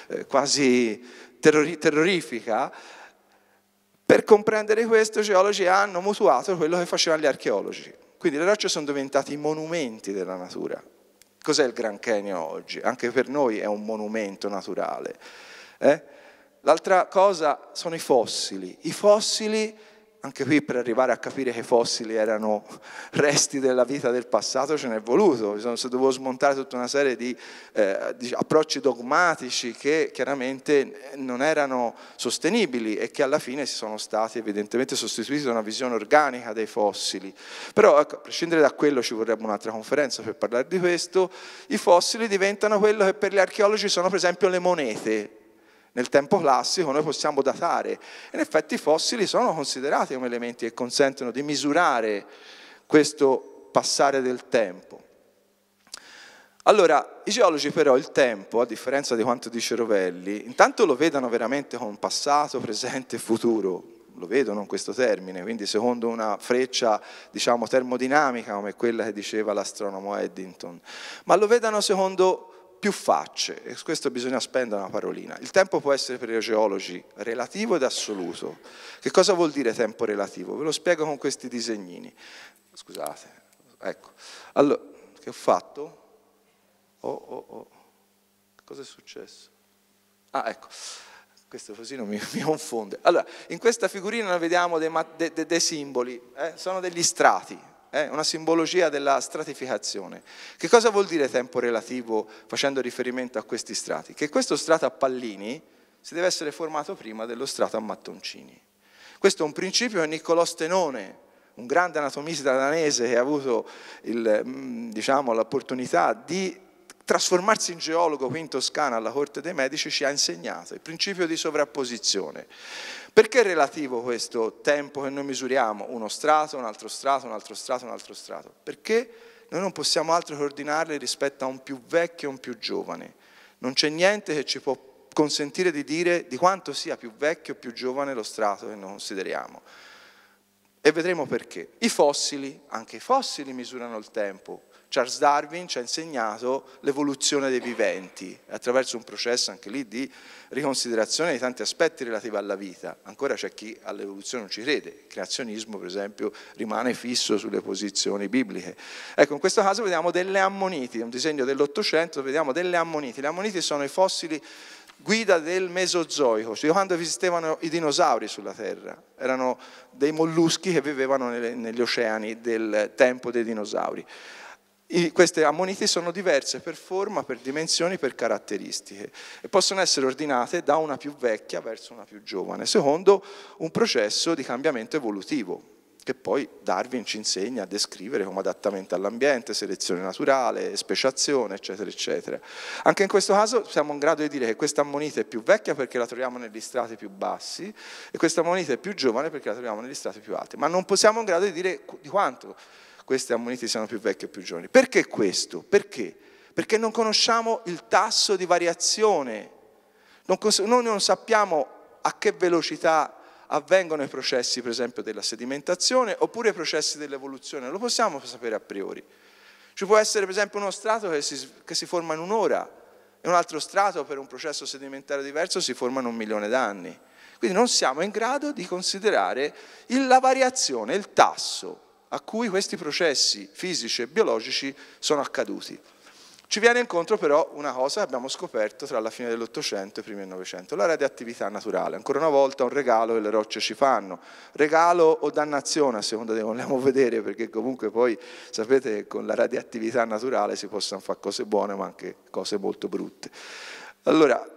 eh, quasi terrori terrorifica. Per comprendere questo i geologi hanno mutuato quello che facevano gli archeologi. Quindi le rocce sono diventate i monumenti della natura. Cos'è il Gran Canyon oggi? Anche per noi è un monumento naturale. Eh? L'altra cosa sono i fossili. I fossili, anche qui per arrivare a capire che i fossili erano resti della vita del passato, ce n'è voluto. Si dovevo smontare tutta una serie di, eh, di approcci dogmatici che chiaramente non erano sostenibili e che alla fine si sono stati evidentemente sostituiti da una visione organica dei fossili. Però ecco, a prescindere da quello ci vorrebbe un'altra conferenza per parlare di questo, i fossili diventano quello che per gli archeologi sono per esempio le monete nel tempo classico noi possiamo datare. In effetti i fossili sono considerati come elementi che consentono di misurare questo passare del tempo. Allora, i geologi però il tempo, a differenza di quanto dice Rovelli, intanto lo vedano veramente con passato, presente e futuro, lo vedono in questo termine, quindi secondo una freccia diciamo, termodinamica come quella che diceva l'astronomo Eddington, ma lo vedano secondo più facce, e su questo bisogna spendere una parolina. Il tempo può essere per i geologi relativo ed assoluto. Che cosa vuol dire tempo relativo? Ve lo spiego con questi disegnini. Scusate, ecco. Allora, che ho fatto? Oh, oh, oh. Cosa è successo? Ah, ecco. Questo così non mi, mi confonde. Allora, in questa figurina noi vediamo dei, dei, dei simboli, eh? sono degli strati, è eh, una simbologia della stratificazione. Che cosa vuol dire tempo relativo facendo riferimento a questi strati? Che questo strato a pallini si deve essere formato prima dello strato a mattoncini. Questo è un principio che Niccolò Stenone, un grande anatomista danese che ha avuto il, mm, diciamo, l'opportunità di trasformarsi in geologo qui in Toscana alla corte dei Medici, ci ha insegnato il principio di sovrapposizione. Perché è relativo questo tempo che noi misuriamo? Uno strato, un altro strato, un altro strato, un altro strato. Perché noi non possiamo altro che ordinarli rispetto a un più vecchio e un più giovane. Non c'è niente che ci può consentire di dire di quanto sia più vecchio o più giovane lo strato che noi consideriamo. E vedremo perché. I fossili, anche i fossili misurano il tempo. Charles Darwin ci ha insegnato l'evoluzione dei viventi, attraverso un processo anche lì di riconsiderazione di tanti aspetti relativi alla vita. Ancora c'è chi all'evoluzione non ci crede, il creazionismo per esempio rimane fisso sulle posizioni bibliche. Ecco, in questo caso vediamo delle ammoniti, un disegno dell'Ottocento, vediamo delle ammoniti. Le ammoniti sono i fossili guida del Mesozoico, cioè quando esistevano i dinosauri sulla Terra, erano dei molluschi che vivevano negli oceani del tempo dei dinosauri queste ammoniti sono diverse per forma, per dimensioni, per caratteristiche e possono essere ordinate da una più vecchia verso una più giovane, secondo un processo di cambiamento evolutivo che poi Darwin ci insegna a descrivere come adattamento all'ambiente, selezione naturale, speciazione, eccetera, eccetera. Anche in questo caso siamo in grado di dire che questa ammonite è più vecchia perché la troviamo negli strati più bassi e questa ammonite è più giovane perché la troviamo negli strati più alti, ma non possiamo in grado di dire di quanto questi ammoniti siano più vecchi o più giovani. Perché questo? Perché? Perché non conosciamo il tasso di variazione, non, noi non sappiamo a che velocità avvengono i processi, per esempio, della sedimentazione oppure i processi dell'evoluzione, lo possiamo sapere a priori. Ci può essere, per esempio, uno strato che si, che si forma in un'ora e un altro strato per un processo sedimentare diverso si forma in un milione d'anni. Quindi non siamo in grado di considerare la variazione, il tasso a cui questi processi fisici e biologici sono accaduti. Ci viene incontro però una cosa che abbiamo scoperto tra la fine dell'Ottocento e i primi del Novecento, la radioattività naturale. Ancora una volta un regalo che le rocce ci fanno, regalo o dannazione a seconda di come vogliamo vedere, perché comunque poi sapete che con la radioattività naturale si possono fare cose buone ma anche cose molto brutte. Allora,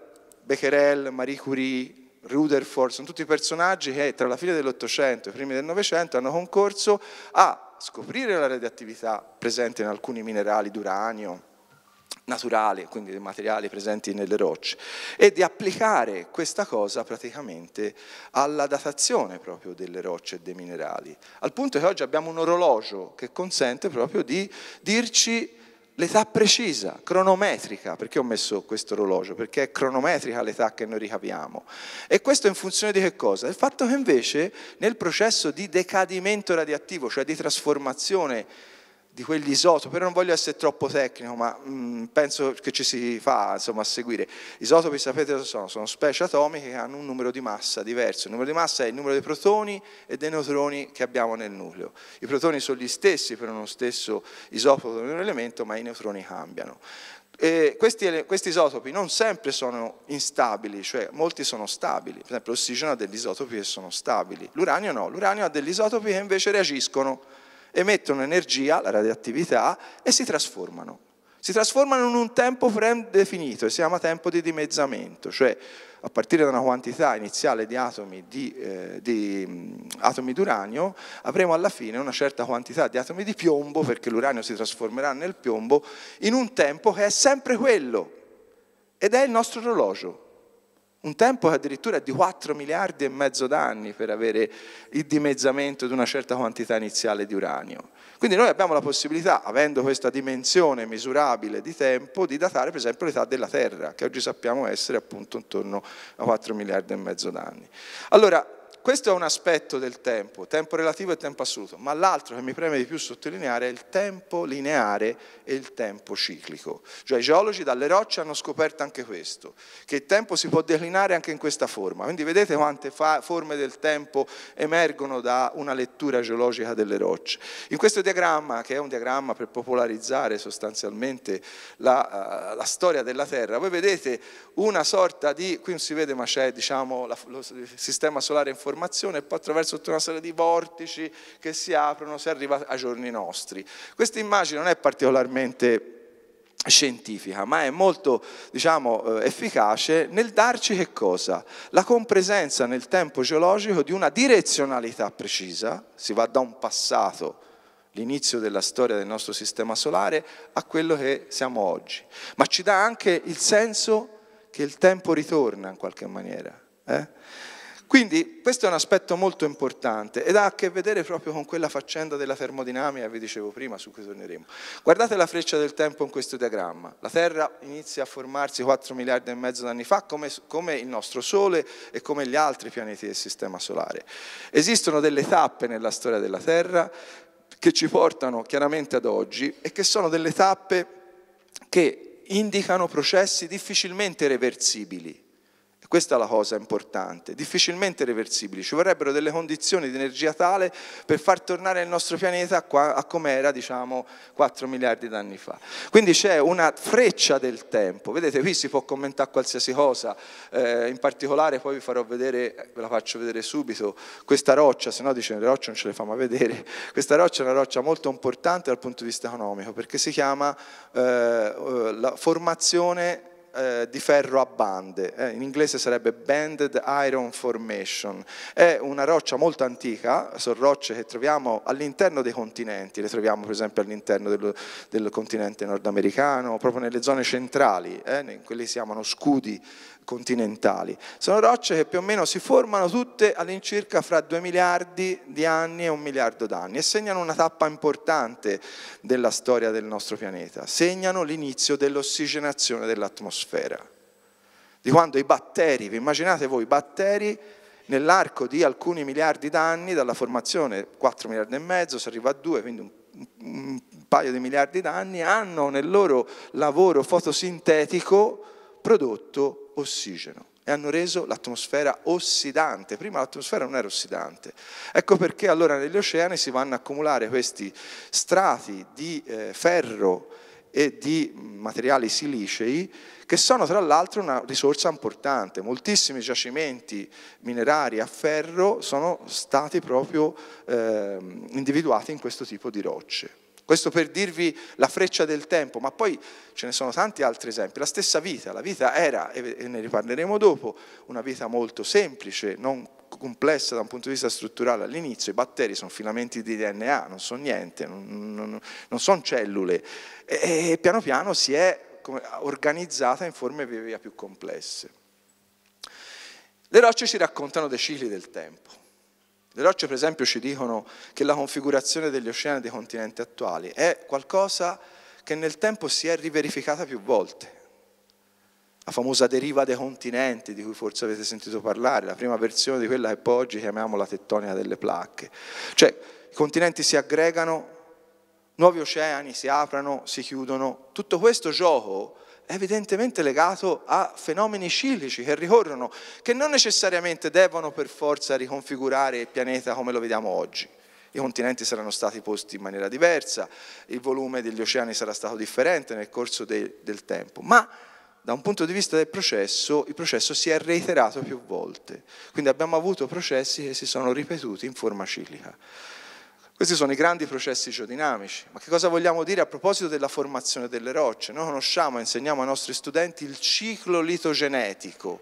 Becquerel, Marie Curie, Rutherford, sono tutti personaggi che tra la fine dell'Ottocento e i primi del Novecento hanno concorso a scoprire la radioattività presente in alcuni minerali d'uranio, naturale, quindi dei materiali presenti nelle rocce, e di applicare questa cosa praticamente alla datazione proprio delle rocce e dei minerali, al punto che oggi abbiamo un orologio che consente proprio di dirci l'età precisa, cronometrica, perché ho messo questo orologio? Perché è cronometrica l'età che noi ricaviamo. E questo in funzione di che cosa? Del fatto che invece nel processo di decadimento radioattivo, cioè di trasformazione di quell'isotopo, però non voglio essere troppo tecnico, ma mh, mm, penso che ci si fa insomma, a seguire. Isotopi sapete cosa sono? Sono specie atomiche che hanno un numero di massa diverso. Il numero di massa è il numero dei protoni e dei neutroni che abbiamo nel nucleo. I protoni sono gli stessi per uno stesso isotopo di un elemento, ma i neutroni cambiano. E questi, questi, isotopi non sempre sono instabili, cioè molti sono stabili, per esempio l'ossigeno ha degli isotopi che sono stabili, l'uranio no, l'uranio ha degli isotopi che invece reagiscono emettono energia, la radioattività, e si trasformano. Si trasformano in un tempo predefinito e si chiama tempo di dimezzamento, cioè a partire da una quantità iniziale di atomi, di, eh, di mm, atomi d'uranio avremo alla fine una certa quantità di atomi di piombo, perché l'uranio si trasformerà nel piombo, in un tempo che è sempre quello, ed è il nostro orologio. Un tempo addirittura di 4 miliardi e mezzo d'anni per avere il dimezzamento di una certa quantità iniziale di uranio. Quindi noi abbiamo la possibilità, avendo questa dimensione misurabile di tempo, di datare per esempio l'età della Terra, che oggi sappiamo essere appunto intorno a 4 miliardi e mezzo d'anni. Allora, questo è un aspetto del tempo, tempo relativo e tempo assoluto, ma l'altro che mi preme di più sottolineare è il tempo lineare e il tempo ciclico. Cioè i geologi dalle rocce hanno scoperto anche questo, che il tempo si può declinare anche in questa forma. Quindi vedete quante forme del tempo emergono da una lettura geologica delle rocce. In questo diagramma, che è un diagramma per popolarizzare sostanzialmente la, uh, la storia della Terra, voi vedete una sorta di, qui non si vede ma c'è diciamo, la, lo, il sistema solare informatico, formazione e poi attraverso tutta una serie di vortici che si aprono si arriva ai giorni nostri. Questa immagine non è particolarmente scientifica, ma è molto diciamo, eh, efficace nel darci che cosa? La compresenza nel tempo geologico di una direzionalità precisa, si va da un passato l'inizio della storia del nostro sistema solare a quello che siamo oggi, ma ci dà anche il senso che il tempo ritorna in qualche maniera. Eh? Quindi questo è un aspetto molto importante ed ha a che vedere proprio con quella faccenda della termodinamica vi dicevo prima, su cui torneremo. Guardate la freccia del tempo in questo diagramma. La Terra inizia a formarsi 4 miliardi e mezzo di anni fa come, come il nostro Sole e come gli altri pianeti del Sistema Solare. Esistono delle tappe nella storia della Terra che ci portano chiaramente ad oggi e che sono delle tappe che indicano processi difficilmente reversibili questa è la cosa importante, difficilmente reversibili, ci vorrebbero delle condizioni di energia tale per far tornare il nostro pianeta a come era diciamo 4 miliardi di anni fa. Quindi c'è una freccia del tempo, vedete qui si può commentare qualsiasi cosa, eh, in particolare poi vi farò vedere, ve la faccio vedere subito, questa roccia, se no dice le rocce non ce le fa mai vedere, questa roccia è una roccia molto importante dal punto di vista economico perché si chiama eh, eh la formazione eh, di ferro a bande, eh, in inglese sarebbe banded iron formation, è una roccia molto antica, sono rocce che troviamo all'interno dei continenti, le troviamo per esempio all'interno del, del continente nordamericano, proprio nelle zone centrali, eh, quelli si chiamano scudi continentali. Sono rocce che più o meno si formano tutte all'incirca fra 2 miliardi di anni e 1 miliardo d'anni e segnano una tappa importante della storia del nostro pianeta, segnano l'inizio dell'ossigenazione dell'atmosfera. Di quando i batteri, vi immaginate voi, i batteri nell'arco di alcuni miliardi d'anni, dalla formazione 4 miliardi e mezzo, si arriva a 2, quindi un un paio di miliardi d'anni, hanno nel loro lavoro fotosintetico prodotto ossigeno e hanno reso l'atmosfera ossidante. Prima l'atmosfera non era ossidante. Ecco perché allora negli oceani si vanno ad accumulare questi strati di eh, ferro e di mm, materiali silicei che sono tra l'altro una risorsa importante. Moltissimi giacimenti minerari a ferro sono stati proprio eh, individuati in questo tipo di rocce. Questo per dirvi la freccia del tempo, ma poi ce ne sono tanti altri esempi. La stessa vita, la vita era, e ne riparleremo dopo, una vita molto semplice, non complessa da un punto di vista strutturale all'inizio, i batteri sono filamenti di DNA, non sono niente, non, non, non sono cellule, e, e, piano piano si è organizzata in forme via via più complesse. Le rocce ci raccontano dei cicli del tempo. Le rocce per esempio ci dicono che la configurazione degli oceani e dei continenti attuali è qualcosa che nel tempo si è riverificata più volte. La famosa deriva dei continenti di cui forse avete sentito parlare, la prima versione di quella che poi oggi chiamiamo la tettonica delle placche. Cioè i continenti si aggregano, nuovi oceani si aprono, si chiudono. Tutto questo gioco evidentemente legato a fenomeni ciclici che ricorrono, che non necessariamente devono per forza riconfigurare il pianeta come lo vediamo oggi. I continenti saranno stati posti in maniera diversa, il volume degli oceani sarà stato differente nel corso de del tempo, ma da un punto di vista del processo, il processo si è reiterato più volte. Quindi abbiamo avuto processi che si sono ripetuti in forma ciclica. Questi sono i grandi processi geodinamici. Ma che cosa vogliamo dire a proposito della formazione delle rocce? Noi conosciamo e insegniamo ai nostri studenti il ciclo litogenetico,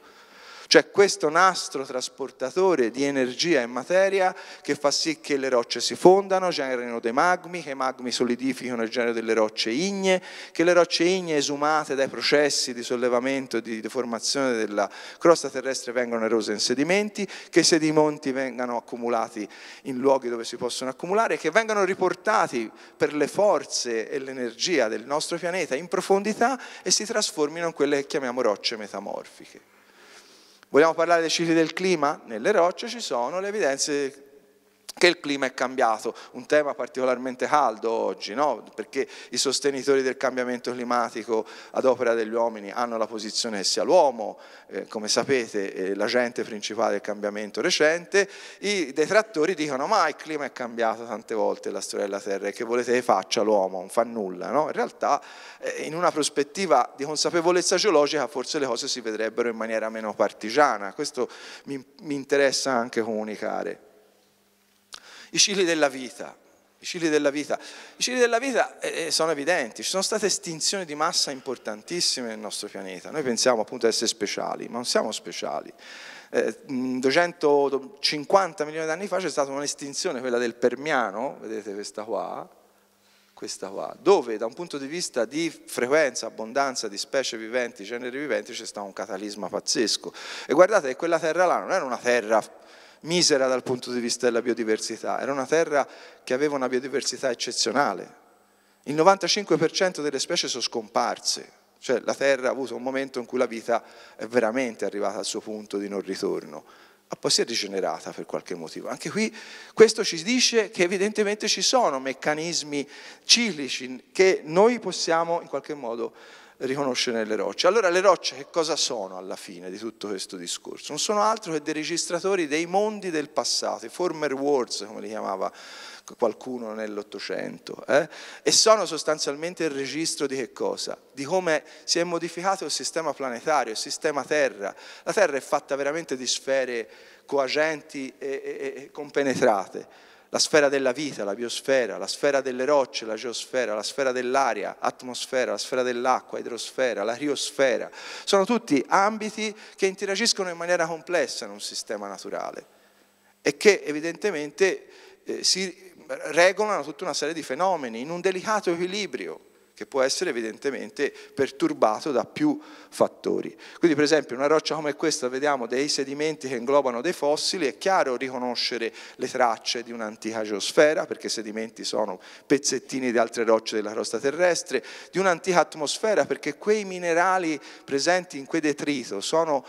c'è cioè, questo nastro trasportatore di energia e materia che fa sì che le rocce si fondano, generino dei magmi, che i magmi solidificano il genere delle rocce igne, che le rocce igne esumate dai processi di sollevamento e di deformazione della crosta terrestre vengano erose in sedimenti, che i sedimenti vengano accumulati in luoghi dove si possono accumulare, che vengano riportati per le forze e l'energia del nostro pianeta in profondità e si trasformino in quelle che chiamiamo rocce metamorfiche. Vogliamo parlare dei cicli del clima? Nelle rocce ci sono le evidenze che il clima è cambiato, un tema particolarmente caldo oggi, no? perché i sostenitori del cambiamento climatico ad opera degli uomini hanno la posizione che sia l'uomo, eh, come sapete, eh, l'agente principale del cambiamento recente, i detrattori dicono ma il clima è cambiato tante volte la storia della Terra e che volete che faccia l'uomo, non fa nulla. No? In realtà eh, in una prospettiva di consapevolezza geologica forse le cose si vedrebbero in maniera meno partigiana, questo mi, mi interessa anche comunicare i cicli della vita. I cicli della vita, I cicli della vita eh, eh, sono evidenti, ci sono state estinzioni di massa importantissime nel nostro pianeta. Noi pensiamo appunto ad essere speciali, ma non siamo speciali. Eh, 250 milioni di anni fa c'è stata un'estinzione, quella del Permiano, vedete questa qua, questa qua, dove da un punto di vista di frequenza, abbondanza di specie viventi, generi viventi, c'è stato un catalisma pazzesco. E guardate che quella terra là non era una terra misera dal punto di vista della biodiversità, era una terra che aveva una biodiversità eccezionale. Il 95% delle specie sono scomparse, cioè la terra ha avuto un momento in cui la vita è veramente arrivata al suo punto di non ritorno ma poi si è rigenerata per qualche motivo. Anche qui questo ci dice che evidentemente ci sono meccanismi ciclici che noi possiamo in qualche modo riconoscere nelle rocce. Allora le rocce che cosa sono alla fine di tutto questo discorso? Non sono altro che dei registratori dei mondi del passato, i former wars come li chiamava Ecco, qualcuno nell'Ottocento, eh? e sono sostanzialmente il registro di che cosa? Di come si è modificato il sistema planetario, il sistema Terra. La Terra è fatta veramente di sfere coagenti e, e, e compenetrate. La sfera della vita, la biosfera, la sfera delle rocce, la geosfera, la sfera dell'aria, atmosfera, la sfera dell'acqua, idrosfera, la riosfera. Sono tutti ambiti che interagiscono in maniera complessa in un sistema naturale e che evidentemente eh, si regolano tutta una serie di fenomeni in un delicato equilibrio che può essere evidentemente perturbato da più fattori. Quindi per esempio in una roccia come questa vediamo dei sedimenti che inglobano dei fossili, è chiaro riconoscere le tracce di un'antica geosfera, perché i sedimenti sono pezzettini di altre rocce della crosta terrestre, di un'antica atmosfera, perché quei minerali presenti in quei detrito sono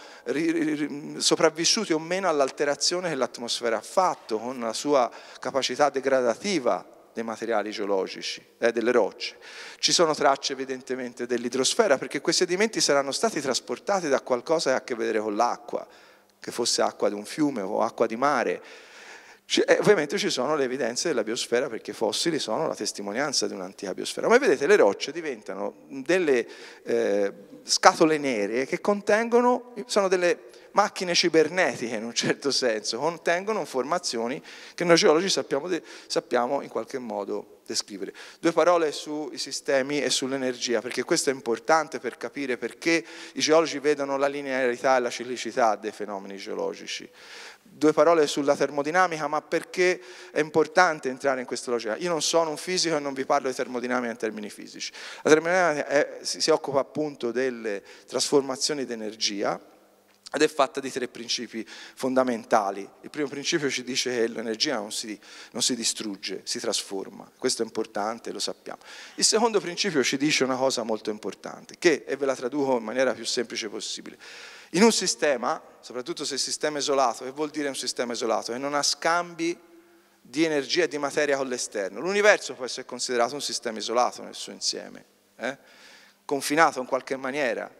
sopravvissuti o meno all'alterazione che l'atmosfera ha fatto, con la sua capacità degradativa dei materiali geologici, eh, delle rocce. Ci sono tracce evidentemente dell'idrosfera, perché questi sedimenti saranno stati trasportati da qualcosa che ha a che vedere con l'acqua, che fosse acqua di un fiume o acqua di mare. E eh, ovviamente ci sono le evidenze della biosfera perché i fossili sono la testimonianza di un'antica biosfera. Ma vedete, le rocce diventano delle eh, scatole nere che contengono, sono delle macchine cibernetiche in un certo senso, contengono informazioni che noi geologi sappiamo, sappiamo in qualche modo descrivere. Due parole sui sistemi e sull'energia, perché questo è importante per capire perché i geologi vedono la linearità e la ciclicità dei fenomeni geologici. Due parole sulla termodinamica, ma perché è importante entrare in questa logica. Io non sono un fisico e non vi parlo di termodinamica in termini fisici. La termodinamica è, si, si occupa appunto delle trasformazioni di energia, ed è fatta di tre principi fondamentali. Il primo principio ci dice che l'energia non si, non si, distrugge, si trasforma. Questo è importante, lo sappiamo. Il secondo principio ci dice una cosa molto importante, che, e ve la traduco in maniera più semplice possibile, in un sistema, soprattutto se il sistema è isolato, che vuol dire un sistema isolato? Che non ha scambi di energia e di materia con l'esterno. L'universo può essere considerato un sistema isolato nel suo insieme, eh? confinato in qualche maniera.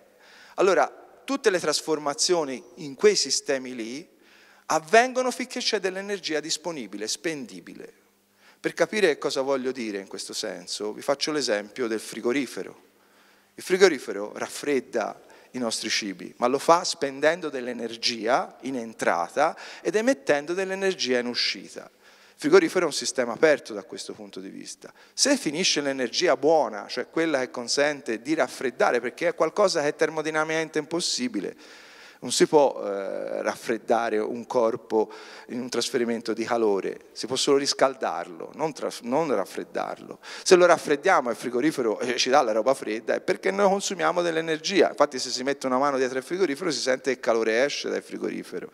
Allora, tutte le trasformazioni in quei sistemi lì avvengono finché c'è dell'energia disponibile, spendibile. Per capire cosa voglio dire in questo senso, vi faccio l'esempio del frigorifero. Il frigorifero raffredda i nostri cibi, ma lo fa spendendo dell'energia in entrata ed emettendo dell'energia in uscita frigorifero è un sistema aperto da questo punto di vista. Se finisce l'energia buona, cioè quella che consente di raffreddare, perché è qualcosa che è termodinamicamente impossibile, non si può eh, raffreddare un corpo in un trasferimento di calore, si può solo riscaldarlo, non, non, raffreddarlo. Se lo raffreddiamo e il frigorifero eh, ci dà la roba fredda è perché noi consumiamo dell'energia. Infatti se si mette una mano dietro il frigorifero si sente che il calore esce dal frigorifero.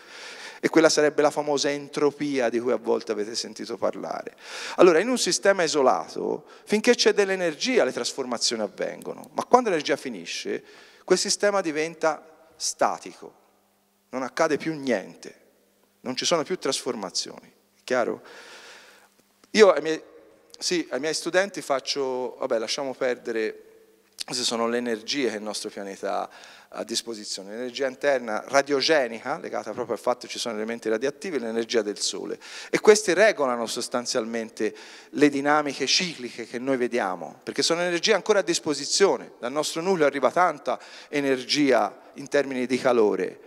E quella sarebbe la famosa entropia di cui a volte avete sentito parlare. Allora, in un sistema isolato, finché c'è dell'energia, le trasformazioni avvengono, ma quando l'energia finisce, quel sistema diventa statico, non accade più niente, non ci sono più trasformazioni, chiaro? Io ai miei, sì, ai miei studenti faccio, vabbè lasciamo perdere queste sono le energie che il nostro pianeta ha a disposizione, l'energia interna radiogenica, legata proprio al fatto che ci sono elementi radioattivi, e l'energia del Sole. E queste regolano sostanzialmente le dinamiche cicliche che noi vediamo, perché sono energie ancora a disposizione, dal nostro nucleo arriva tanta energia in termini di calore,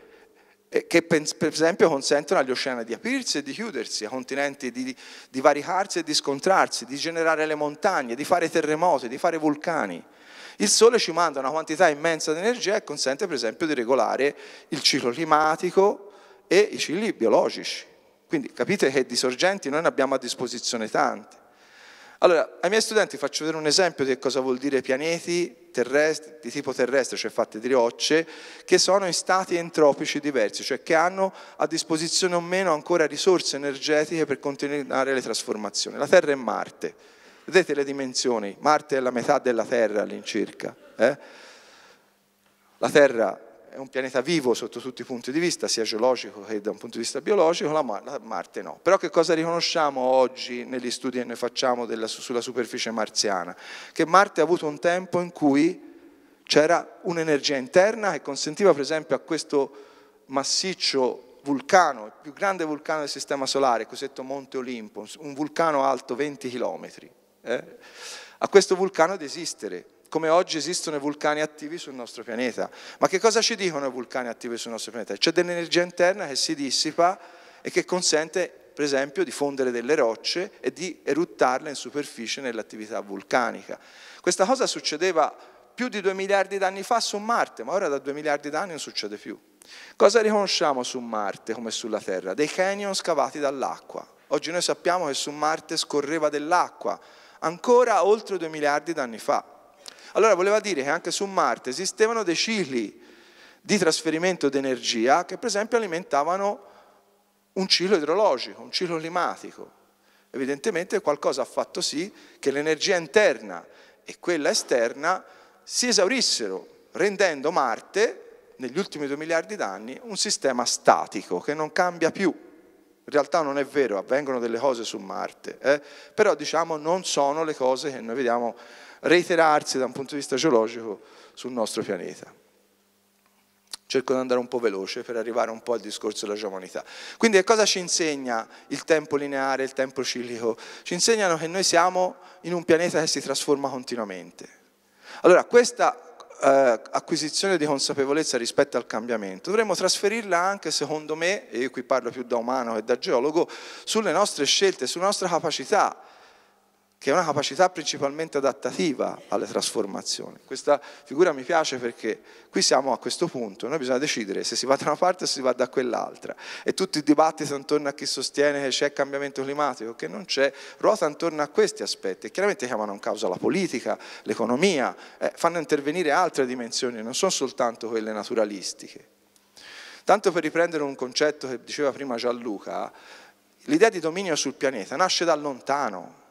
eh, che per esempio consentono agli oceani di aprirsi e di chiudersi, a continenti di, di varicarsi e di scontrarsi, di generare le montagne, di fare terremoti, di fare vulcani. Il Sole ci manda una quantità immensa di energia e consente per esempio di regolare il ciclo climatico e i cicli biologici. Quindi capite che di sorgenti noi ne abbiamo a disposizione tante. Allora, ai miei studenti faccio vedere un esempio di cosa vuol dire pianeti di tipo terrestre, cioè fatti di rocce, che sono in stati entropici diversi, cioè che hanno a disposizione o meno ancora risorse energetiche per continuare le trasformazioni. La Terra e Marte. Vedete le dimensioni, Marte è la metà della Terra all'incirca. Eh? La Terra è un pianeta vivo sotto tutti i punti di vista, sia geologico che da un punto di vista biologico, la, Marte no. Però che cosa riconosciamo oggi negli studi che noi facciamo della, sulla superficie marziana? Che Marte ha avuto un tempo in cui c'era un'energia interna che consentiva per esempio a questo massiccio vulcano, il più grande vulcano del Sistema Solare, il cosiddetto Monte Olimpo, un vulcano alto 20 chilometri, eh, a questo vulcano ad esistere, come oggi esistono i vulcani attivi sul nostro pianeta. Ma che cosa ci dicono i vulcani attivi sul nostro pianeta? C'è dell'energia interna che si dissipa e che consente, per esempio, di fondere delle rocce e di eruttarle in superficie nell'attività vulcanica. Questa cosa succedeva più di 2 miliardi di anni fa su Marte, ma ora da 2 miliardi di anni non succede più. Cosa riconosciamo su Marte come sulla Terra? Dei canyon scavati dall'acqua. Oggi noi sappiamo che su Marte scorreva dell'acqua, ancora oltre 2 miliardi di anni fa. Allora voleva dire che anche su Marte esistevano dei cicli di trasferimento di energia che per esempio alimentavano un ciclo idrologico, un ciclo climatico. Evidentemente qualcosa ha fatto sì che l'energia interna e quella esterna si esaurissero, rendendo Marte, negli ultimi 2 miliardi d'anni, un sistema statico che non cambia più. In realtà non è vero, avvengono delle cose su Marte, eh? però diciamo non sono le cose che noi vediamo reiterarsi da un punto di vista geologico sul nostro pianeta. Cerco di andare un po' veloce per arrivare un po' al discorso della giovanità. Quindi che cosa ci insegna il tempo lineare, il tempo ciclico? Ci insegnano che noi siamo in un pianeta che si trasforma continuamente. Allora, questa eh, acquisizione di consapevolezza rispetto al cambiamento, dovremmo trasferirla anche, secondo me, e io qui parlo più da umano che da geologo, sulle nostre scelte, sulla nostra capacità che è una capacità principalmente adattativa alle trasformazioni. Questa figura mi piace perché qui siamo a questo punto, noi bisogna decidere se si va da una parte o se si va da quell'altra e tutto il dibattito intorno a chi sostiene che c'è cambiamento climatico, che non c'è, ruota intorno a questi aspetti e chiaramente chiamano in causa la politica, l'economia, eh, fanno intervenire altre dimensioni, non sono soltanto quelle naturalistiche. Tanto per riprendere un concetto che diceva prima Gianluca, l'idea di dominio sul pianeta nasce da lontano,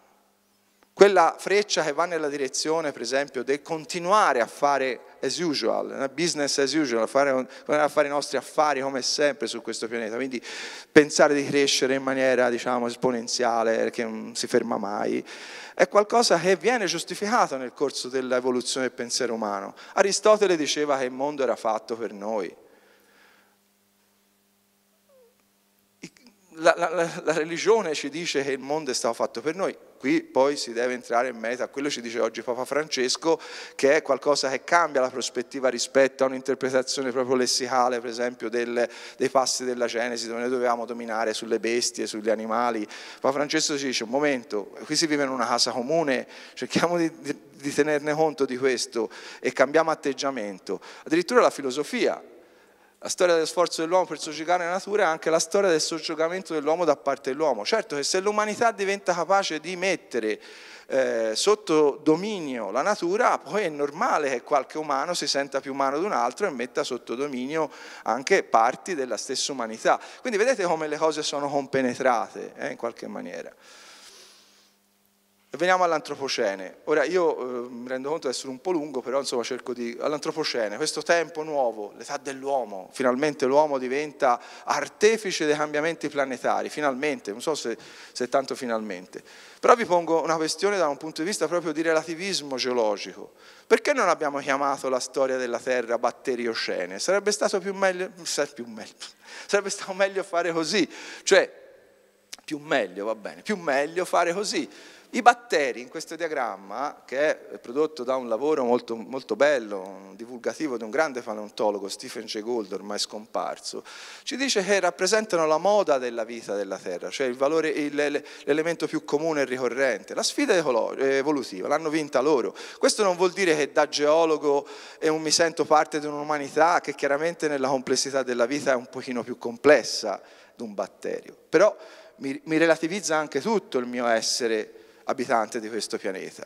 quella freccia che va nella direzione, per esempio, del continuare a fare as usual, eh, business as usual, a fare, fare, i nostri affari come sempre su questo pianeta. Quindi pensare di crescere in maniera diciamo, esponenziale, che non si ferma mai, è qualcosa che viene giustificato nel corso dell'evoluzione del pensiero umano. Aristotele diceva che il mondo era fatto per noi. la, la, la, religione ci dice che il mondo è stato fatto per noi, qui poi si deve entrare in meta, quello ci dice oggi Papa Francesco, che è qualcosa che cambia la prospettiva rispetto a un'interpretazione proprio lessicale, per esempio del, dei passi della Genesi, dove noi dovevamo dominare sulle bestie, sugli animali. Papa Francesco ci dice, un momento, qui si vive in una casa comune, cerchiamo di, di, di tenerne conto di questo e cambiamo atteggiamento. Addirittura la filosofia la storia dello sforzo dell'uomo per soggiogare la natura è anche la storia del soggiogamento dell'uomo da parte dell'uomo. Certo che se l'umanità diventa capace di mettere eh, sotto dominio la natura, poi è normale che qualche umano si senta più umano di un altro e metta sotto dominio anche parti della stessa umanità. Quindi vedete come le cose sono compenetrate eh, in qualche maniera. Veniamo all'antropocene. Ora io eh, mi rendo conto di essere un po' lungo, però insomma cerco di... All'antropocene, questo tempo nuovo, l'età dell'uomo, finalmente l'uomo diventa artefice dei cambiamenti planetari, finalmente, non so se, se tanto finalmente. Però vi pongo una questione da un punto di vista proprio di relativismo geologico. Perché non abbiamo chiamato la storia della Terra batteriocene? Sarebbe stato più meglio, più meglio, sarebbe stato meglio fare così, cioè più meglio, va bene, più meglio fare così i batteri in questo diagramma, che è prodotto da un lavoro molto, molto bello, divulgativo di un grande paleontologo, Stephen Jay Gould, ormai scomparso, ci dice che rappresentano la moda della vita della Terra, cioè l'elemento più comune e ricorrente. La sfida evolutiva l'hanno vinta loro. Questo non vuol dire che da geologo mi sento parte di un'umanità che chiaramente nella complessità della vita è un pochino più complessa di un batterio, però mi, mi relativizza anche tutto il mio essere abitante di questo pianeta.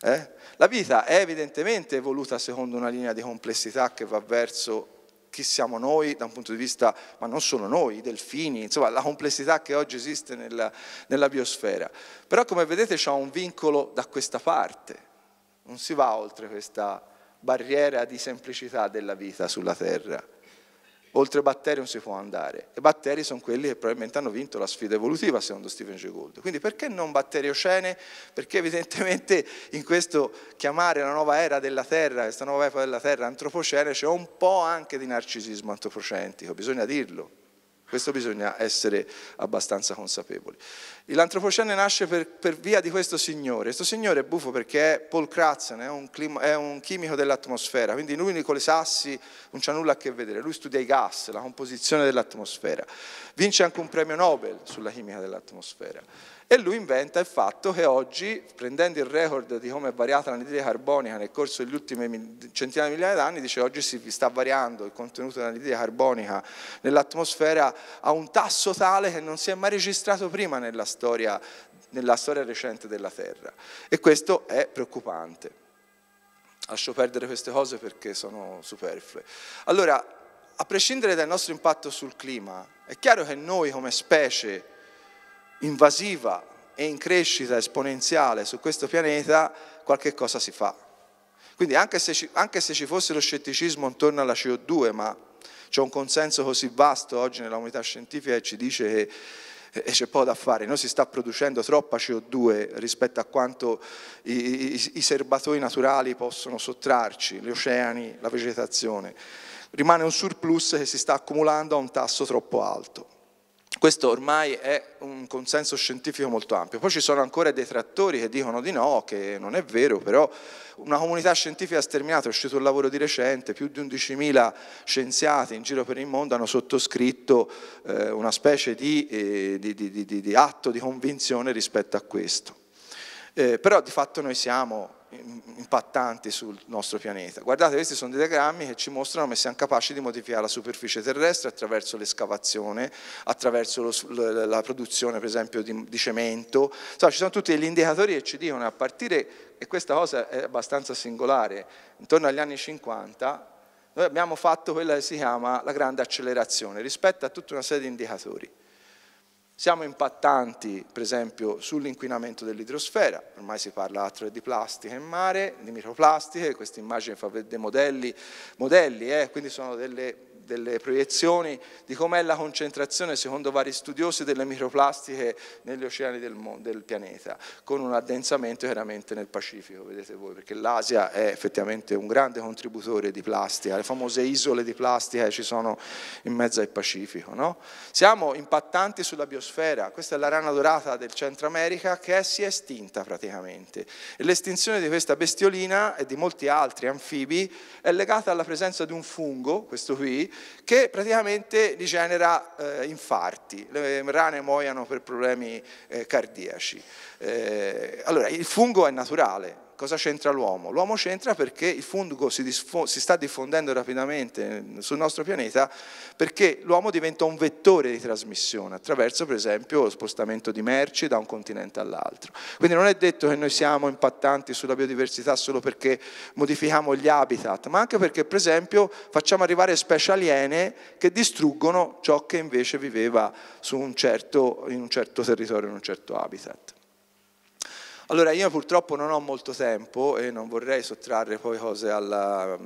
Eh? La vita è evidentemente evoluta secondo una linea di complessità che va verso chi siamo noi da un punto di vista, ma non solo noi, i delfini, insomma la complessità che oggi esiste nella, nella biosfera. Però come vedete c'è un vincolo da questa parte, non si va oltre questa barriera di semplicità della vita sulla Terra oltre batteri non si può andare. E batteri sono quelli che probabilmente hanno vinto la sfida evolutiva, secondo Stephen G. Gould. Quindi perché non batteriocene? Perché evidentemente in questo chiamare la nuova era della Terra, questa nuova epoca della Terra antropocene, c'è un po' anche di narcisismo antropocentico, bisogna dirlo. Questo bisogna essere abbastanza consapevoli. L'antropocene nasce per, per, via di questo signore. Questo signore è buffo perché è Paul Kratzen, è un, clima, è un chimico dell'atmosfera, quindi lui con le sassi non c'ha nulla a che vedere, lui studia i gas, la composizione dell'atmosfera. Vince anche un premio Nobel sulla chimica dell'atmosfera. E lui inventa il fatto che oggi, prendendo il record di come è variata l'anidride carbonica nel corso degli ultimi centinaia di migliaia anni, dice oggi si sta variando il contenuto dell'anidride carbonica nell'atmosfera a un tasso tale che non si è mai registrato prima nella storia, nella storia recente della Terra. E questo è preoccupante. Lascio perdere queste cose perché sono superflue. Allora, a prescindere dal nostro impatto sul clima, è chiaro che noi come specie invasiva e in crescita esponenziale su questo pianeta, qualche cosa si fa. Quindi anche se, ci, anche se ci fosse lo scetticismo intorno alla CO2, ma c'è un consenso così vasto oggi nella comunità scientifica che ci dice che e eh, c'è poco da fare, noi si sta producendo troppa CO2 rispetto a quanto i, i, i, serbatoi naturali possono sottrarci, gli oceani, la vegetazione. Rimane un surplus che si sta accumulando a un tasso troppo alto. Questo ormai è un consenso scientifico molto ampio. Poi ci sono ancora detrattori che dicono di no, che non è vero, però una comunità scientifica sterminata, è uscito un lavoro di recente, più di 11.000 scienziati in giro per il mondo hanno sottoscritto eh, una specie di, eh, di, di, di, atto di convinzione rispetto a questo. Eh, però di fatto noi siamo impattanti sul nostro pianeta. Guardate, questi sono dei diagrammi che ci mostrano come siamo capaci di modificare la superficie terrestre attraverso l'escavazione, attraverso lo, la produzione per esempio di, di cemento. Insomma, ci sono tutti degli indicatori che ci dicono a partire, e questa cosa è abbastanza singolare, intorno agli anni 50 noi abbiamo fatto quella che si chiama la grande accelerazione rispetto a tutta una serie di indicatori. Siamo impattanti, per esempio, sull'inquinamento dell'idrosfera, ormai si parla altro di plastica in mare, di microplastiche, questa immagine fa dei modelli, modelli eh, quindi sono delle delle proiezioni di com'è la concentrazione, secondo vari studiosi, delle microplastiche negli oceani del, del pianeta, con un addensamento chiaramente nel Pacifico, vedete voi, perché l'Asia è effettivamente un grande contributore di plastica, le famose isole di plastica ci sono in mezzo al Pacifico. No? Siamo impattanti sulla biosfera, questa è la rana dorata del Centro America che è, si è estinta praticamente e l'estinzione di questa bestiolina e di molti altri anfibi è legata alla presenza di un fungo, questo qui, che praticamente gli genera eh, infarti, le eh, rane muoiono per problemi eh, cardiaci. Eh, allora, il fungo è naturale, cosa c'entra l'uomo? L'uomo c'entra perché il fungo si, si, sta diffondendo rapidamente sul nostro pianeta perché l'uomo diventa un vettore di trasmissione attraverso per esempio lo spostamento di merci da un continente all'altro. Quindi non è detto che noi siamo impattanti sulla biodiversità solo perché modifichiamo gli habitat, ma anche perché per esempio facciamo arrivare specie aliene che distruggono ciò che invece viveva un certo, in un certo territorio, in un certo habitat. Allora io purtroppo non ho molto tempo e non vorrei sottrarre poi cose alla...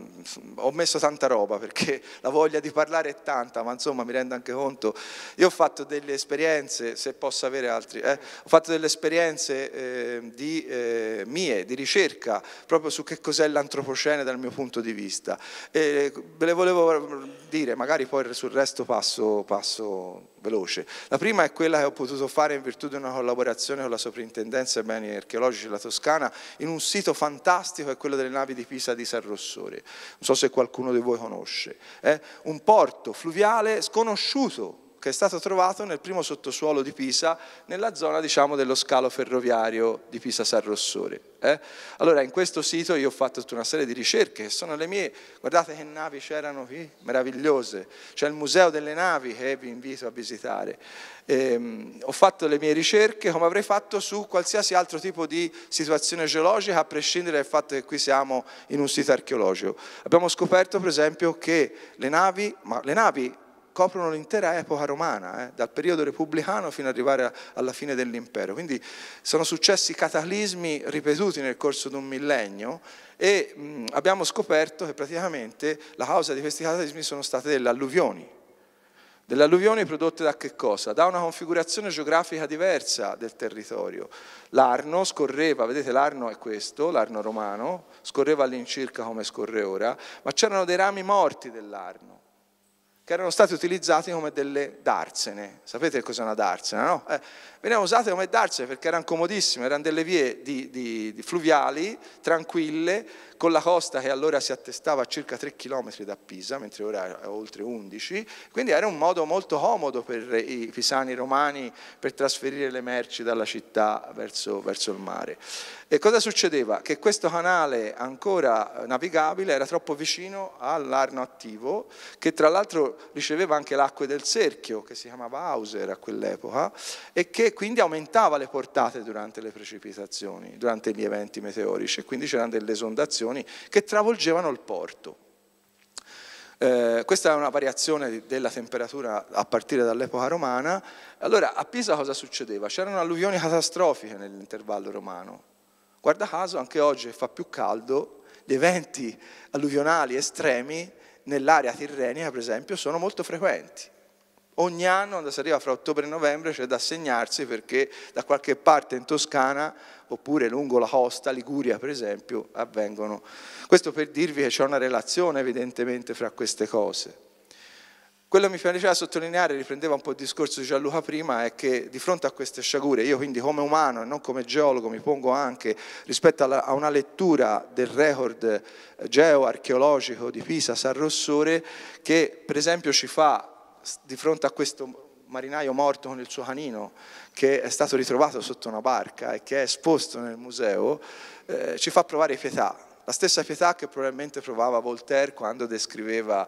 ho messo tanta roba perché la voglia di parlare è tanta, ma insomma mi rendo anche conto. Io ho fatto delle esperienze, se posso avere altri, eh, ho fatto delle esperienze eh, di, eh, mie, di ricerca, proprio su che cos'è l'antropocene dal mio punto di vista. E eh, ve le volevo dire, magari poi sul resto passo, passo veloce. La prima è quella che ho potuto fare in virtù di una collaborazione con la Soprintendenza Beni Archeologici della Toscana in un sito fantastico è quello delle navi di Pisa di San Rossore. Non so se qualcuno di voi conosce. È eh? un porto fluviale sconosciuto che è stato trovato nel primo sottosuolo di Pisa, nella zona diciamo, dello scalo ferroviario di Pisa-San Rossore. Eh? Allora in questo sito io ho fatto tutta una serie di ricerche, sono le mie, guardate che navi c'erano qui, meravigliose, c'è il museo delle navi che vi invito a visitare. Ehm, ho fatto le mie ricerche come avrei fatto su qualsiasi altro tipo di situazione geologica, a prescindere dal fatto che qui siamo in un sito archeologico. Abbiamo scoperto per esempio che le navi, ma le navi coprono l'intera epoca romana, eh, dal periodo repubblicano fino ad arrivare alla fine dell'impero. Quindi sono successi cataclismi ripetuti nel corso di un millennio e mh, abbiamo scoperto che praticamente la causa di questi cataclismi sono state delle alluvioni. Delle alluvioni prodotte da che cosa? Da una configurazione geografica diversa del territorio. L'arno scorreva, vedete l'arno è questo, l'arno romano, scorreva all'incirca come scorre ora, ma c'erano dei rami morti dell'arno che erano state utilizzate come delle darsene. Sapete cos'è una darsena, no? Eh, venivano usate come darse perché erano comodissime, erano delle vie di, di, di fluviali, tranquille, con la costa che allora si attestava a circa 3 km da Pisa, mentre ora è oltre 11, quindi era un modo molto comodo per i pisani romani per trasferire le merci dalla città verso, verso il mare. E cosa succedeva? Che questo canale ancora navigabile era troppo vicino all'Arno Attivo, che tra l'altro riceveva anche l'acqua del Cerchio, che si chiamava Hauser a quell'epoca, e che e quindi aumentava le portate durante le precipitazioni, durante gli eventi meteorici e quindi c'erano delle esondazioni che travolgevano il porto. Eh, questa è una variazione della temperatura a partire dall'epoca romana. Allora, a Pisa cosa succedeva? C'erano alluvioni catastrofiche nell'intervallo romano. Guarda caso, anche oggi fa più caldo, gli eventi alluvionali estremi nell'area tirrenica, per esempio, sono molto frequenti. Ogni anno, quando si arriva fra ottobre e novembre, c'è da segnarsi perché da qualche parte in Toscana, oppure lungo la costa, Liguria per esempio, avvengono. Questo per dirvi che c'è una relazione evidentemente fra queste cose. Quello che mi piaceva sottolineare, riprendeva un po' il discorso di Gianluca prima, è che di fronte a queste sciagure, io quindi come umano e non come geologo mi pongo anche rispetto a una lettura del record eh, geoarcheologico di Pisa-San Rossore che per esempio ci fa di fronte a questo marinaio morto con il suo canino che è stato ritrovato sotto una barca e che è esposto nel museo, eh, ci fa provare pietà, la stessa pietà che probabilmente provava Voltaire quando descriveva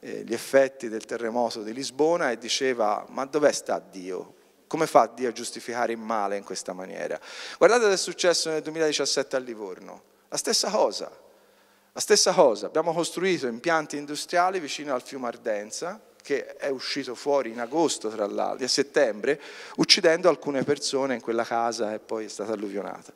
eh, gli effetti del terremoto di Lisbona e diceva ma dov'è sta Dio? Come fa Dio a giustificare il male in questa maniera? Guardate cosa è successo nel 2017 a Livorno, la stessa cosa, la stessa cosa, abbiamo costruito impianti industriali vicino al fiume Ardenza, che è uscito fuori in agosto, tra l'altro, a settembre, uccidendo alcune persone in quella casa e poi è stata alluvionata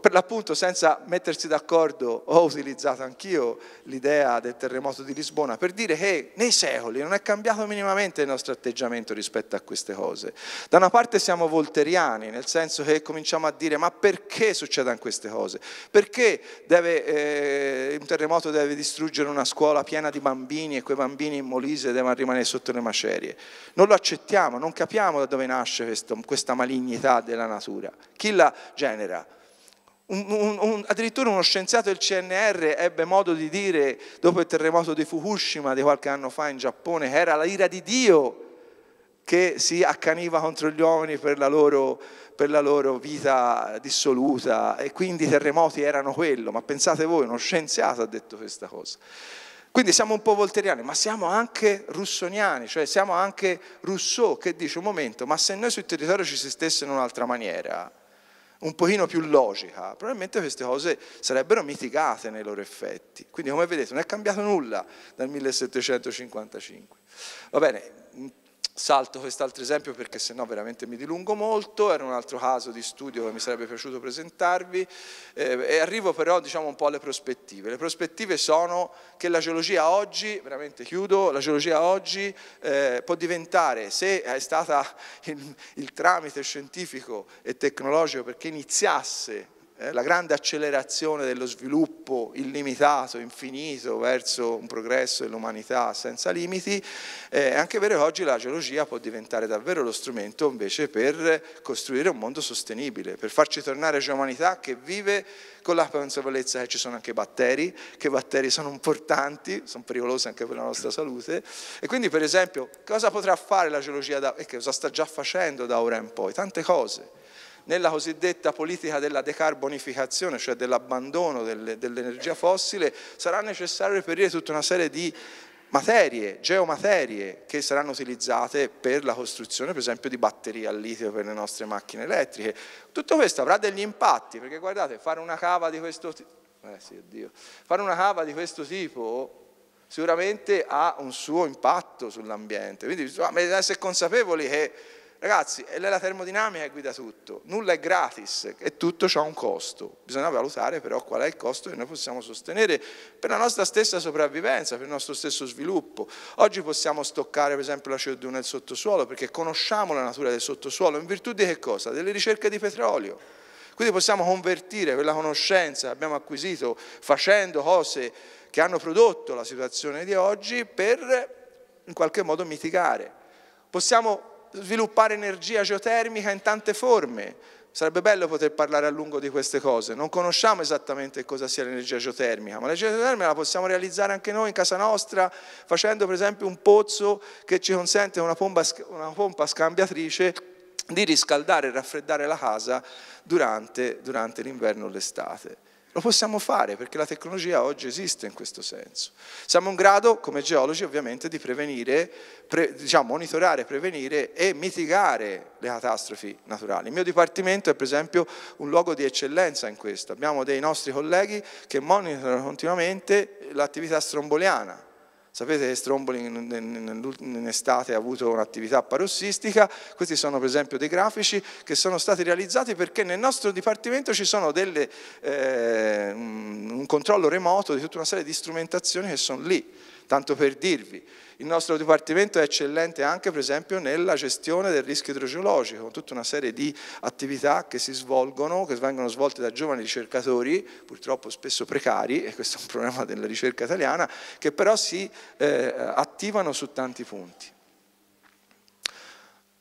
per l'appunto senza mettersi d'accordo ho utilizzato anch'io l'idea del terremoto di Lisbona per dire che nei secoli non è cambiato minimamente il nostro atteggiamento rispetto a queste cose. Da una parte siamo volteriani, nel senso che cominciamo a dire ma perché succedono queste cose? Perché deve, eh, un terremoto deve distruggere una scuola piena di bambini e quei bambini in Molise devono rimanere sotto le macerie? Non lo accettiamo, non capiamo da dove nasce questo, questa malignità della natura. Chi la genera? Un, un, un, addirittura uno scienziato del CNR ebbe modo di dire, dopo il terremoto di Fukushima di qualche anno fa in Giappone, che era la ira di Dio che si accaniva contro gli uomini per la loro, per la loro vita dissoluta e quindi i terremoti erano quello. Ma pensate voi, uno scienziato ha detto questa cosa. Quindi siamo un po' volteriani, ma siamo anche russoniani, cioè siamo anche Rousseau che dice un momento, ma se noi sul territorio ci si stesse in un'altra maniera, un pochino più logica, probabilmente queste cose sarebbero mitigate nei loro effetti. Quindi come vedete non è cambiato nulla dal 1755. Va bene, Salto quest'altro esempio perché sennò veramente mi dilungo molto, era un altro caso di studio che mi sarebbe piaciuto presentarvi eh, e arrivo però diciamo un po' alle prospettive. Le prospettive sono che la geologia oggi, veramente chiudo, la geologia oggi eh, può diventare, se è stata il, il tramite scientifico e tecnologico perché iniziasse eh, la grande accelerazione dello sviluppo illimitato, infinito, verso un progresso dell'umanità senza limiti, è eh, anche vero che oggi la geologia può diventare davvero lo strumento invece per costruire un mondo sostenibile, per farci tornare a umanità che vive con la consapevolezza che ci sono anche batteri, che i batteri sono importanti, sono pericolosi anche per la nostra salute, e quindi per esempio cosa potrà fare la geologia da, e cosa sta già facendo da ora in poi? Tante cose nella cosiddetta politica della decarbonificazione, cioè dell'abbandono dell'energia fossile, sarà necessario reperire tutta una serie di materie, geomaterie che saranno utilizzate per la costruzione per esempio di batterie al litio per le nostre macchine elettriche. Tutto questo avrà degli impatti perché guardate fare una cava di questo tipo, eh sì, fare una cava di questo tipo sicuramente ha un suo impatto sull'ambiente, quindi bisogna essere consapevoli che Ragazzi, la termodinamica guida tutto, nulla è gratis e tutto ha un costo. Bisogna valutare però qual è il costo che noi possiamo sostenere per la nostra stessa sopravvivenza, per il nostro stesso sviluppo. Oggi possiamo stoccare per esempio la CO2 nel sottosuolo perché conosciamo la natura del sottosuolo in virtù di che cosa? Delle ricerche di petrolio. Quindi possiamo convertire quella conoscenza che abbiamo acquisito facendo cose che hanno prodotto la situazione di oggi per in qualche modo mitigare. Possiamo sviluppare energia geotermica in tante forme. Sarebbe bello poter parlare a lungo di queste cose. Non conosciamo esattamente cosa sia l'energia geotermica, ma l'energia geotermica la possiamo realizzare anche noi in casa nostra, facendo per esempio un pozzo che ci consente una pompa, una pompa scambiatrice di riscaldare e raffreddare la casa durante, durante l'inverno o l'estate. Lo possiamo fare perché la tecnologia oggi esiste in questo senso. Siamo in grado, come geologi ovviamente, di prevenire, pre, diciamo, monitorare, prevenire e mitigare le catastrofi naturali. Il mio dipartimento è per esempio un luogo di eccellenza in questo. Abbiamo dei nostri colleghi che monitorano continuamente l'attività stromboliana Sapete che Stromboli in, estate ha avuto un'attività parossistica, questi sono per esempio dei grafici che sono stati realizzati perché nel nostro dipartimento ci sono delle, eh, un controllo remoto di tutta una serie di strumentazioni che sono lì, tanto per dirvi. Il nostro dipartimento è eccellente anche per esempio nella gestione del rischio idrogeologico, con tutta una serie di attività che si svolgono, che vengono svolte da giovani ricercatori, purtroppo spesso precari, e questo è un problema della ricerca italiana, che però si eh, attivano su tanti punti.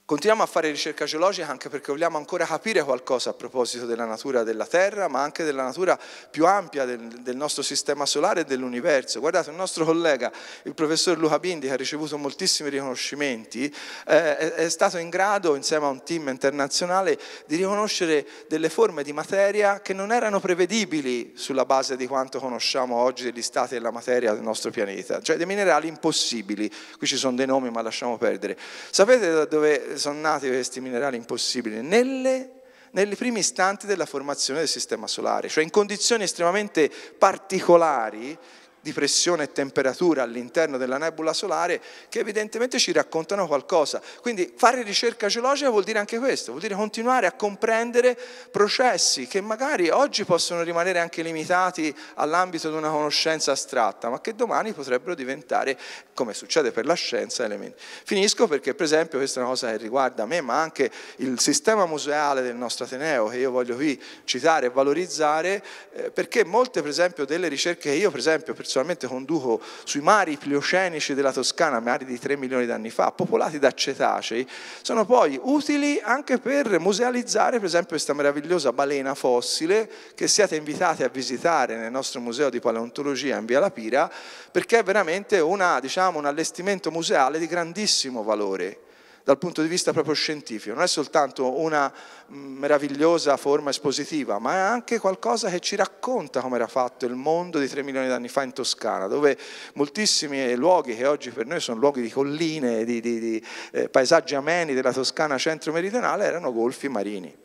Continuiamo a fare ricerca geologica anche perché vogliamo ancora capire qualcosa a proposito della natura della Terra, ma anche della natura più ampia del, del nostro sistema solare e dell'universo. Guardate, un nostro collega, il professor Luca Bindi, che ha ricevuto moltissimi riconoscimenti, eh, è, è stato in grado, insieme a un team internazionale, di riconoscere delle forme di materia che non erano prevedibili sulla base di quanto conosciamo oggi degli stati della materia del nostro pianeta, cioè dei minerali impossibili. Qui ci sono dei nomi, ma lasciamo perdere. Sapete da dove sono nati questi minerali impossibili? Nelle nei primi istanti della formazione del sistema solare, cioè in condizioni estremamente particolari di pressione e temperatura all'interno della nebula solare che evidentemente ci raccontano qualcosa. Quindi fare ricerca geologica vuol dire anche questo, vuol dire continuare a comprendere processi che magari oggi possono rimanere anche limitati all'ambito di una conoscenza astratta, ma che domani potrebbero diventare, come succede per la scienza, elementi. Finisco perché per esempio questa è una cosa che riguarda me, ma anche il sistema museale del nostro Ateneo, che io voglio qui citare e valorizzare, eh, perché molte per esempio delle ricerche che io per esempio personalmente conduco sui mari pliocenici della Toscana, mari di 3 milioni di anni fa, popolati da cetacei, sono poi utili anche per musealizzare per esempio questa meravigliosa balena fossile che siete invitati a visitare nel nostro museo di paleontologia in Via Lapira, perché è veramente una, diciamo, un allestimento museale di grandissimo valore dal punto di vista proprio scientifico, non è soltanto una mm, meravigliosa forma espositiva, ma è anche qualcosa che ci racconta come era fatto il mondo di 3 milioni di anni fa in Toscana, dove moltissimi luoghi che oggi per noi sono luoghi di colline, di, di, di eh, paesaggi ameni della Toscana centro-meridionale erano golfi marini.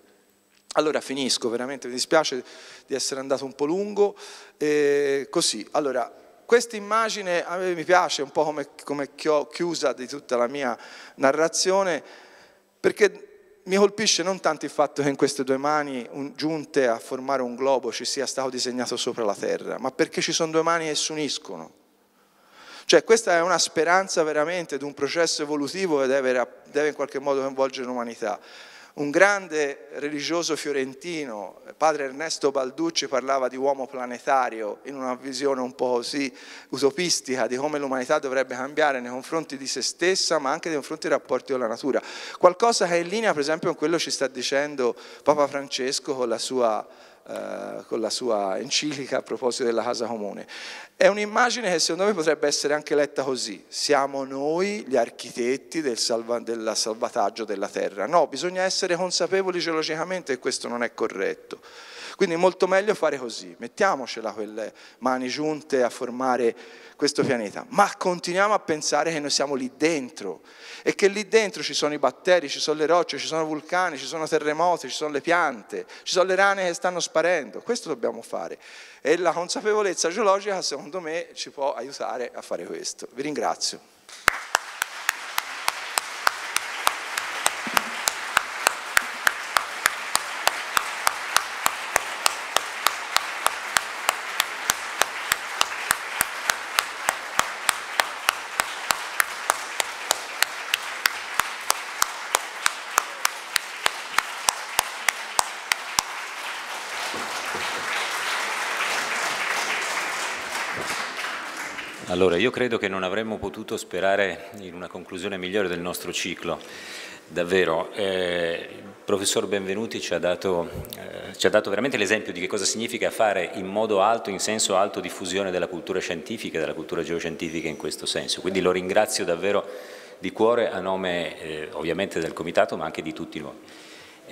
Allora finisco, veramente mi dispiace di essere andato un po' lungo. Eh, così, allora questa immagine a me mi piace un po' come, come chiusa di tutta la mia narrazione, perché mi colpisce non tanto il fatto che in queste due mani un, giunte a formare un globo ci sia stato disegnato sopra la terra, ma perché ci sono due mani che si uniscono. Cioè questa è una speranza veramente di un processo evolutivo che deve, deve in qualche modo coinvolgere l'umanità. Un grande religioso fiorentino, padre Ernesto Balducci, parlava di uomo planetario in una visione un po' così utopistica di come l'umanità dovrebbe cambiare nei confronti di se stessa, ma anche nei confronti dei rapporti con la natura. Qualcosa che è in linea, per esempio, con quello che ci sta dicendo Papa Francesco con la sua eh, con la sua enciclica a proposito della casa comune. È un'immagine che secondo me potrebbe essere anche letta così, siamo noi gli architetti del, salva, del salvataggio della terra. No, bisogna essere consapevoli geologicamente che questo non è corretto. Quindi molto meglio fare così, mettiamocela quelle mani giunte a formare questo pianeta, ma continuiamo a pensare che noi siamo lì dentro e che lì dentro ci sono i batteri, ci sono le rocce, ci sono vulcani, ci sono terremoti, ci sono le piante, ci sono le rane che stanno sparendo, questo dobbiamo fare e la consapevolezza geologica secondo me ci può aiutare a fare questo. Vi ringrazio. Allora, io credo che non avremmo potuto sperare in una conclusione migliore del nostro ciclo. Davvero, eh, il professor Benvenuti ci ha dato, eh, ci ha dato veramente l'esempio di che cosa significa fare in modo alto, in senso alto, diffusione della cultura scientifica, della cultura geoscientifica in questo senso. Quindi lo ringrazio davvero di cuore a nome eh, ovviamente del Comitato ma anche di tutti noi.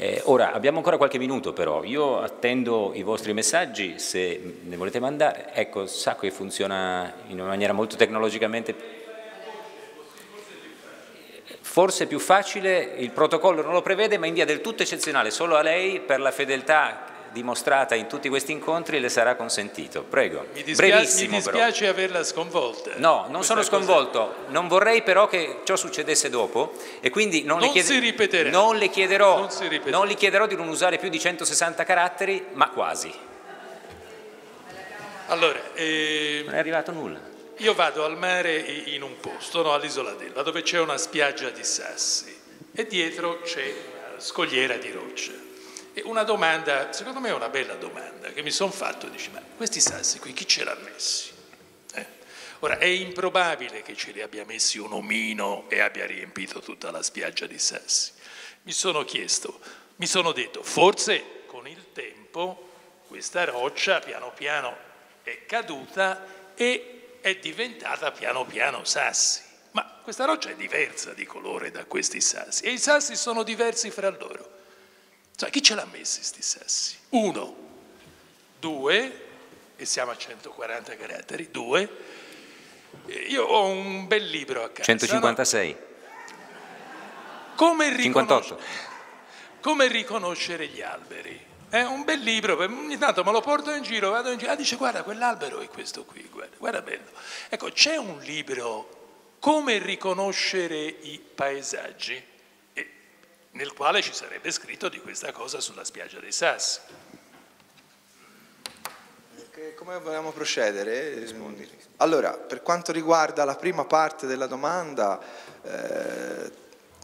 Eh, ora, abbiamo ancora qualche minuto però, io attendo i vostri messaggi se ne volete mandare. Ecco, sa che funziona in una maniera molto tecnologicamente... Forse è più facile, il protocollo non lo prevede, ma in via del tutto eccezionale, solo a lei per la fedeltà dimostrata in tutti questi incontri le sarà consentito. Prego. Mi, dispia Brevissimo, mi dispiace però. averla sconvolta. No, non sono sconvolto, cosa... non vorrei però che ciò succedesse dopo e quindi non, non, le, chied... non le, chiederò, non, non le chiederò di non usare più di 160 caratteri, ma quasi. Allora, eh... non è arrivato nulla. Io vado al mare in un posto, no, all'isola della, dove c'è una spiaggia di sassi e dietro c'è una scogliera di rocce. E una domanda, secondo me è una bella domanda, che mi sono fatto, dici, ma questi sassi qui chi ce l'ha messi? Eh? Ora, è improbabile che ce li abbia messi un omino e abbia riempito tutta la spiaggia di sassi. Mi sono chiesto, mi sono detto, forse con il tempo questa roccia piano piano è caduta e è diventata piano piano sassi. Ma questa roccia è diversa di colore da questi sassi e i sassi sono diversi fra loro. Cioè, chi ce l'ha messi sti sessi? Uno, due, e siamo a 140 caratteri, due, io ho un bel libro a casa. 156. No? Come, riconoscere, come riconoscere gli alberi? È un bel libro, ogni tanto me lo porto in giro, vado in giro, ah dice guarda quell'albero è questo qui, guarda, guarda bello. Ecco, c'è un libro come riconoscere i paesaggi? nel quale ci sarebbe scritto di questa cosa sulla spiaggia dei Sassi. Come vogliamo procedere? Rispondili. Allora, per quanto riguarda la prima parte della domanda, eh,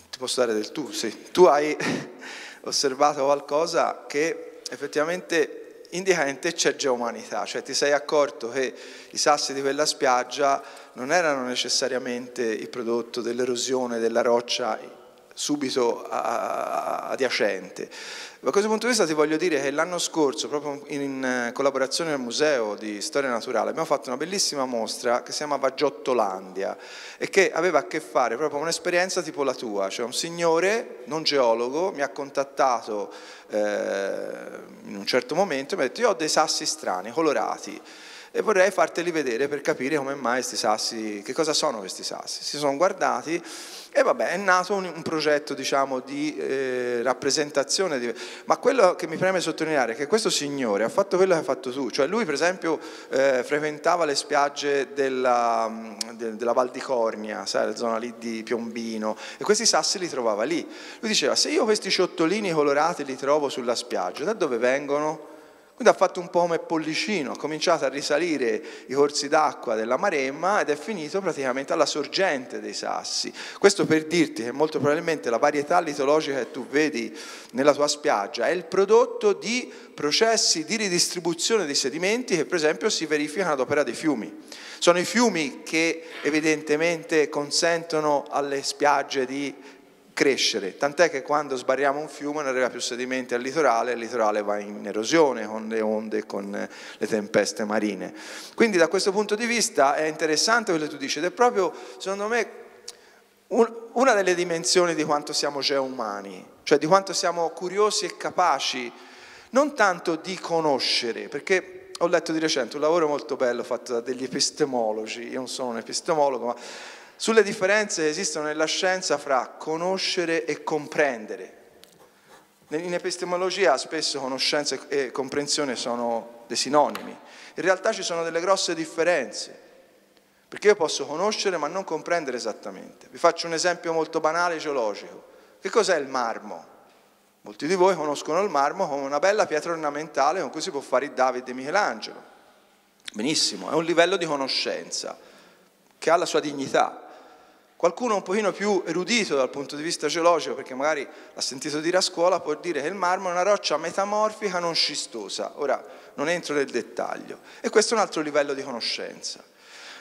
ti posso dare del tu, sì. Tu hai osservato qualcosa che effettivamente indica in te c'è geomanità, cioè ti sei accorto che i sassi di quella spiaggia non erano necessariamente il prodotto dell'erosione della roccia subito adiacente. Da questo punto di vista ti voglio dire che l'anno scorso, proprio in eh, collaborazione al Museo di Storia Naturale, abbiamo fatto una bellissima mostra che si chiamava Giottolandia e che aveva a che fare proprio con un'esperienza tipo la tua, cioè un signore, non geologo, mi ha contattato eh, in un certo momento e mi ha detto io ho dei sassi strani, colorati, e vorrei farteli vedere per capire come mai questi sassi, che cosa sono questi sassi. Si sono guardati e vabbè, è nato un, un progetto diciamo, di eh, rappresentazione, di... ma quello che mi preme sottolineare è che questo signore ha fatto quello che hai fatto tu, cioè lui per esempio eh, frequentava le spiagge della, de, della, Val di Cornia, sai, la zona lì di Piombino, e questi sassi li trovava lì. Lui diceva, se io questi ciottolini colorati li trovo sulla spiaggia, da dove vengono? Quindi ha fatto un po' come Pollicino, ha cominciato a risalire i corsi d'acqua della Maremma ed è finito praticamente alla sorgente dei sassi. Questo per dirti che molto probabilmente la varietà litologica che tu vedi nella tua spiaggia è il prodotto di processi di ridistribuzione dei sedimenti che per esempio si verificano ad opera dei fiumi. Sono i fiumi che evidentemente consentono alle spiagge di crescere, tant'è che quando sbarriamo un fiume non arriva più sedimenti al litorale, il litorale va in erosione con le onde, con eh, le tempeste marine. Quindi da questo punto di vista è interessante quello che tu dici ed è proprio, secondo me, una delle dimensioni di quanto siamo geoumani, cioè di quanto siamo curiosi e capaci, non tanto di conoscere, perché ho letto di recente un lavoro molto bello fatto da degli epistemologi, io non sono un epistemologo, ma sulle differenze che esistono nella scienza fra conoscere e comprendere. In epistemologia spesso conoscenza e comprensione sono dei sinonimi. In realtà ci sono delle grosse differenze, perché io posso conoscere ma non comprendere esattamente. Vi faccio un esempio molto banale geologico. Che cos'è il marmo? Molti di voi conoscono il marmo come una bella pietra ornamentale con cui si può fare il Davide e Michelangelo. Benissimo, è un livello di conoscenza che ha la sua dignità. Qualcuno un pochino più erudito dal punto di vista geologico, perché magari l'ha sentito dire a scuola, può dire che il marmo è una roccia metamorfica non scistosa. Ora non entro nel dettaglio. E questo è un altro livello di conoscenza.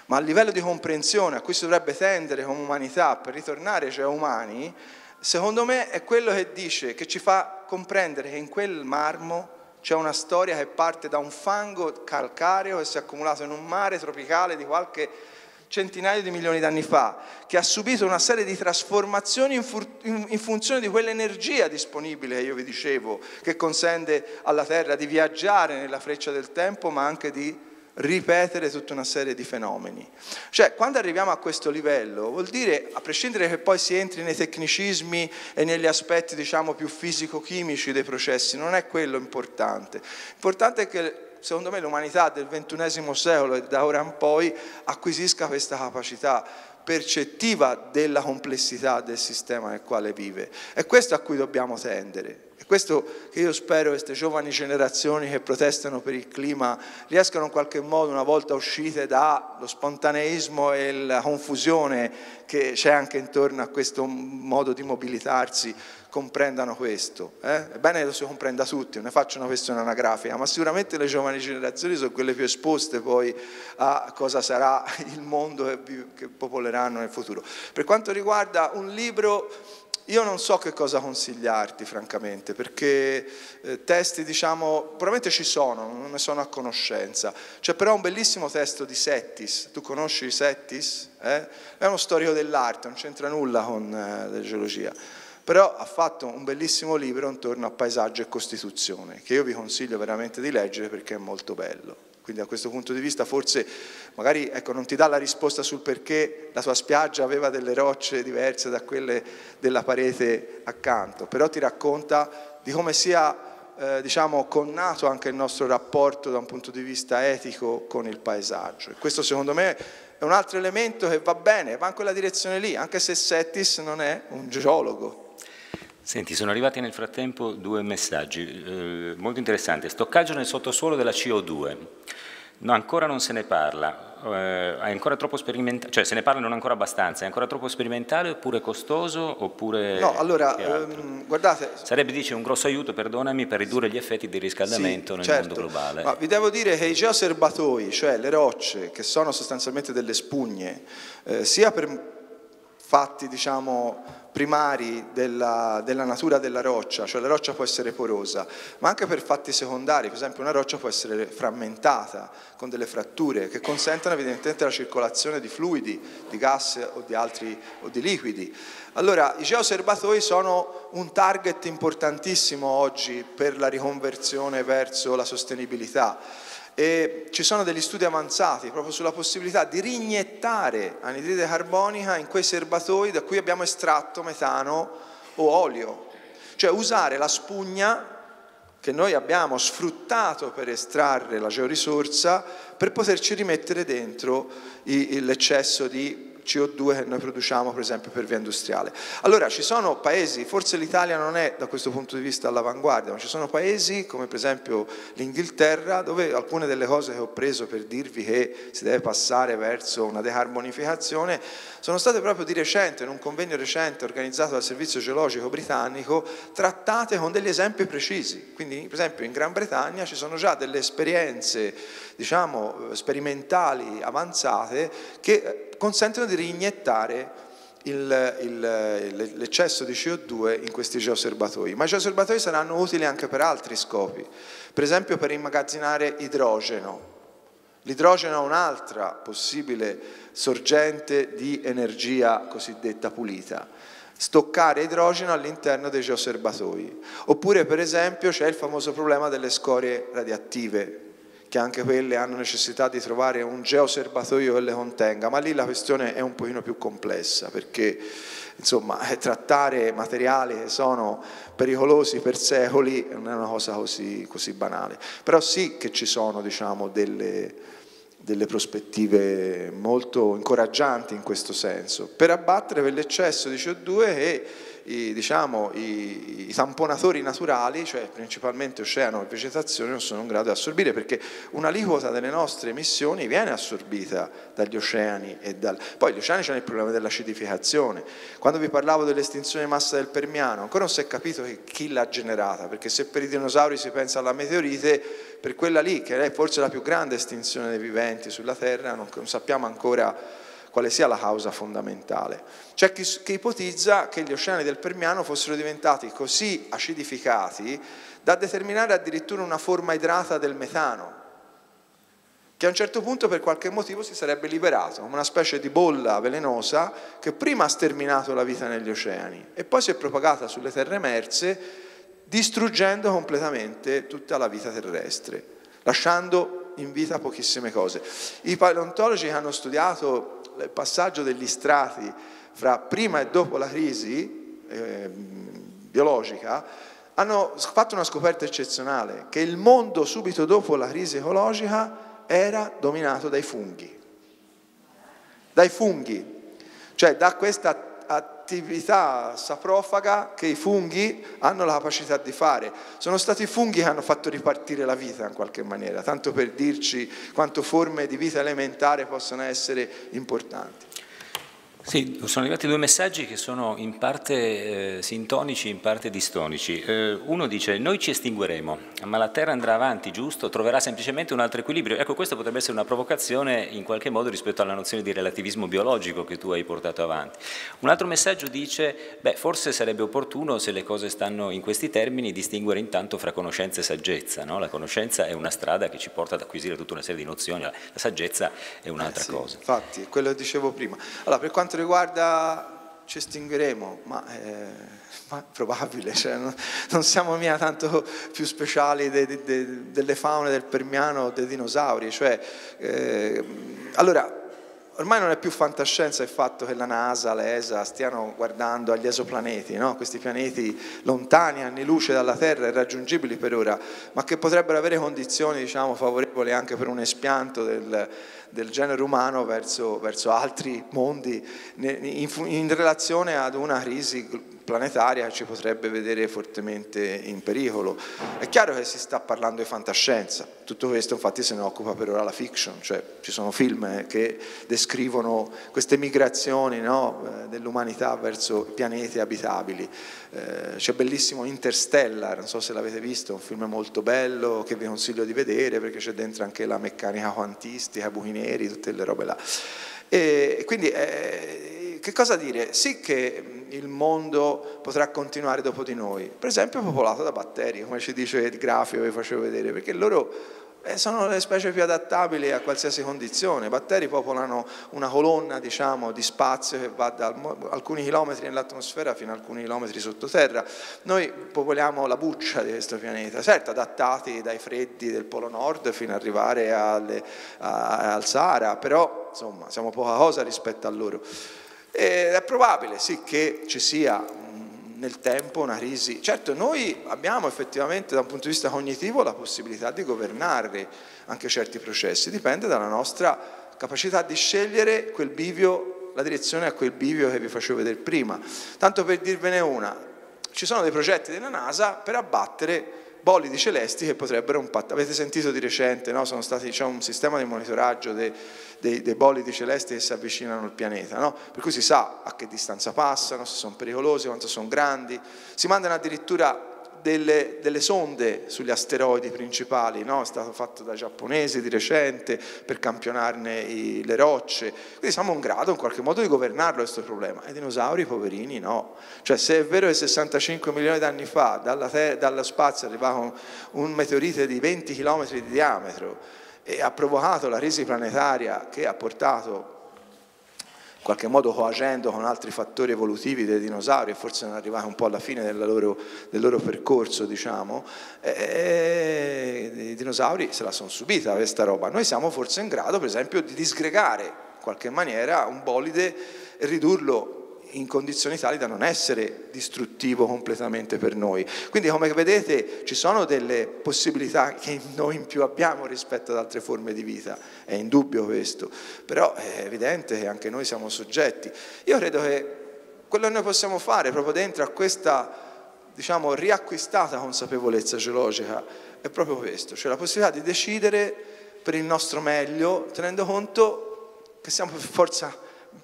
Ma a livello di comprensione a cui si dovrebbe tendere come umanità per ritornare cioè umani, secondo me è quello che dice, che ci fa comprendere che in quel marmo c'è una storia che parte da un fango calcareo che si è accumulato in un mare tropicale di qualche centinaia di milioni di anni fa, che ha subito una serie di trasformazioni in, fu- in, funzione di quell'energia disponibile, io vi dicevo, che consente alla Terra di viaggiare nella freccia del tempo, ma anche di ripetere tutta una serie di fenomeni. Cioè, quando arriviamo a questo livello, vuol dire, a prescindere che poi si entri nei tecnicismi e negli aspetti, diciamo, più fisico-chimici dei processi, non è quello importante. L'importante è che secondo me l'umanità del XXI secolo e da ora in poi acquisisca questa capacità percettiva della complessità del sistema nel quale vive. È questo a cui dobbiamo tendere. È questo che io spero queste giovani generazioni che protestano per il clima riescano in qualche modo, una volta uscite dallo spontaneismo e la confusione che c'è anche intorno a questo modo di mobilitarsi, comprendano questo. Eh? È bene che lo si comprenda tutti, non ne faccio una questione anagrafica, ma sicuramente le giovani generazioni sono quelle più esposte poi a cosa sarà il mondo che, popoleranno nel futuro. Per quanto riguarda un libro, io non so che cosa consigliarti, francamente, perché eh, testi, diciamo, probabilmente ci sono, non ne sono a conoscenza. C'è però un bellissimo testo di Settis, tu conosci Settis? Eh? È uno storico dell'arte, non c'entra nulla con eh, la geologia però ha fatto un bellissimo libro intorno a paesaggio e costituzione, che io vi consiglio veramente di leggere perché è molto bello. Quindi da questo punto di vista forse magari ecco, non ti dà la risposta sul perché la tua spiaggia aveva delle rocce diverse da quelle della parete accanto, però ti racconta di come sia eh, diciamo, connato anche il nostro rapporto da un punto di vista etico con il paesaggio. E questo secondo me è un altro elemento che va bene, va in quella direzione lì, anche se Settis non è un geologo, Senti, sono arrivati nel frattempo due messaggi eh, molto interessanti. Stoccaggio nel sottosuolo della CO2. No, ancora non se ne parla, eh, è ancora troppo sperimentale, cioè se ne parla non ancora abbastanza, è ancora troppo sperimentale oppure costoso oppure... No, allora, ehm, guardate... Sarebbe, dice, un grosso aiuto, perdonami, per ridurre gli effetti del riscaldamento sì, nel certo, mondo globale. Ma vi devo dire che i geoserbatoi, cioè le rocce, che sono sostanzialmente delle spugne, eh, sia per fatti, diciamo primari della, della, natura della roccia, cioè la roccia può essere porosa, ma anche per fatti secondari, per esempio una roccia può essere frammentata con delle fratture che consentono evidentemente la circolazione di fluidi, di gas o di, altri, o di liquidi. Allora, i geoserbatoi sono un target importantissimo oggi per la riconversione verso la sostenibilità e ci sono degli studi avanzati proprio sulla possibilità di riniettare anidride carbonica in quei serbatoi da cui abbiamo estratto metano o olio, cioè usare la spugna che noi abbiamo sfruttato per estrarre la georisorsa per poterci rimettere dentro l'eccesso di CO2 che noi produciamo per esempio per via industriale. Allora ci sono paesi, forse l'Italia non è da questo punto di vista all'avanguardia, ma ci sono paesi come per esempio l'Inghilterra dove alcune delle cose che ho preso per dirvi che si deve passare verso una decarbonificazione sono state proprio di recente, in un convegno recente organizzato dal Servizio Geologico Britannico, trattate con degli esempi precisi. Quindi per esempio in Gran Bretagna ci sono già delle esperienze diciamo, sperimentali avanzate che eh, consentono di riiniettare l'eccesso di CO2 in questi geoserbatoi, ma i geoserbatoi saranno utili anche per altri scopi, per esempio per immagazzinare idrogeno, L'idrogeno è un'altra possibile sorgente di energia cosiddetta pulita stoccare idrogeno all'interno dei geoserbatoi. Oppure per esempio c'è il famoso problema delle scorie radioattive, che anche quelle hanno necessità di trovare un geoserbatoio che le contenga, ma lì la questione è un pochino più complessa perché insomma, eh, trattare materiali che sono pericolosi per secoli non è una cosa così, così banale. Però sì che ci sono diciamo, delle, delle prospettive molto incoraggianti in questo senso, per abbattere quell'eccesso di CO2 che i, diciamo, i, i tamponatori naturali, cioè principalmente oceano e vegetazione, non sono in grado di assorbire perché un'aliquota delle nostre emissioni viene assorbita dagli oceani e dal... Poi gli oceani c'è il problema dell'acidificazione. Quando vi parlavo dell'estinzione di massa del Permiano, ancora non si è capito chi l'ha generata, perché se per i dinosauri si pensa alla meteorite, per quella lì, che è forse la più grande estinzione dei viventi sulla Terra, non, non sappiamo ancora quale sia la causa fondamentale. C'è chi, chi ipotizza che gli oceani del Permiano fossero diventati così acidificati da determinare addirittura una forma idrata del metano, che a un certo punto per qualche motivo si sarebbe liberato, come una specie di bolla velenosa che prima ha sterminato la vita negli oceani e poi si è propagata sulle terre emerse distruggendo completamente tutta la vita terrestre, lasciando in vita pochissime cose. I paleontologi che hanno studiato il passaggio degli strati fra prima e dopo la crisi eh, biologica, hanno fatto una scoperta eccezionale, che il mondo subito dopo la crisi ecologica era dominato dai funghi. Dai funghi, cioè da questa attività saprofaga che i funghi hanno la capacità di fare. Sono stati i funghi che hanno fatto ripartire la vita in qualche maniera, tanto per dirci quanto forme di vita elementare possono essere importanti. Sì, sono arrivati due messaggi che sono in parte eh, sintonici, in parte distonici. Eh, uno dice noi ci estingueremo, ma la Terra andrà avanti, giusto? Troverà semplicemente un altro equilibrio. Ecco, questa potrebbe essere una provocazione in qualche modo rispetto alla nozione di relativismo biologico che tu hai portato avanti. Un altro messaggio dice, beh, forse sarebbe opportuno, se le cose stanno in questi termini, distinguere intanto fra conoscenza e saggezza. No? La conoscenza è una strada che ci porta ad acquisire tutta una serie di nozioni, la saggezza è un'altra eh sì, cosa. Infatti, quello che dicevo prima. Allora, per quanto quanto riguarda ci estingueremo, ma, eh, ma è probabile, cioè, non, non, siamo mica tanto più speciali de, de, de, delle faune del Permiano o dei dinosauri. Cioè, eh, allora, ormai non è più fantascienza il fatto che la NASA, l'ESA stiano guardando agli esoplaneti, no? questi pianeti lontani, anni luce dalla Terra, irraggiungibili per ora, ma che potrebbero avere condizioni diciamo, favorevoli anche per un espianto del, del genere umano verso, verso altri mondi in, in, relazione ad una crisi planetaria che ci potrebbe vedere fortemente in pericolo. È chiaro che si sta parlando di fantascienza, tutto questo infatti se ne occupa per ora la fiction, cioè ci sono film eh, che descrivono queste migrazioni no, eh, dell'umanità verso pianeti abitabili. Eh, c'è bellissimo Interstellar, non so se l'avete visto, è un film molto bello che vi consiglio di vedere perché c'è dentro anche la meccanica quantistica, buchi carabinieri, tutte le robe là. E quindi eh, che cosa dire? Sì che mm, il mondo potrà continuare dopo di noi, per esempio popolato da batteri, come ci dice il grafio che vi facevo vedere, perché loro e eh, sono le specie più adattabili a qualsiasi condizione. I batteri popolano una colonna diciamo, di spazio che va da alcuni chilometri nell'atmosfera fino a alcuni chilometri sottoterra. Noi popoliamo la buccia di questo pianeta, certo adattati dai freddi del Polo Nord fino ad arrivare alle, a, al Sahara, però insomma siamo poca cosa rispetto a loro. E eh, è probabile sì che ci sia nel tempo una crisi. Certo, noi abbiamo effettivamente da un punto di vista cognitivo la possibilità di governare anche certi processi, dipende dalla nostra capacità di scegliere quel bivio, la direzione a quel bivio che vi facevo vedere prima. Tanto per dirvene una, ci sono dei progetti della NASA per abbattere bolidi celesti che potrebbero impattare. Avete sentito di recente, no? sono stati, c'è un sistema di monitoraggio dei dei, dei bolidi celesti che si avvicinano al pianeta, no? per cui si sa a che distanza passano, se sono pericolosi, quanto sono grandi, si mandano addirittura delle, delle, sonde sugli asteroidi principali, no? è stato fatto da giapponesi di recente per campionarne i, le rocce, quindi siamo in grado in qualche modo di governarlo questo problema. I dinosauri poverini no, cioè se è vero che 65 milioni di anni fa dalla dallo spazio arrivava un, un meteorite di 20 km di diametro, e ha provocato la crisi planetaria che ha portato in qualche modo coagendo con altri fattori evolutivi dei dinosauri e forse sono arrivati un po' alla fine loro, del loro percorso, diciamo, i dinosauri se la sono subita questa roba. Noi siamo forse in grado, per esempio, di disgregare in qualche maniera un bolide e ridurlo in condizioni tali da non essere distruttivo completamente per noi. Quindi come vedete ci sono delle possibilità che noi in più abbiamo rispetto ad altre forme di vita, è indubbio questo, però è evidente che anche noi siamo soggetti. Io credo che quello che noi possiamo fare proprio dentro a questa diciamo, riacquistata consapevolezza geologica è proprio questo, cioè la possibilità di decidere per il nostro meglio tenendo conto che siamo per forza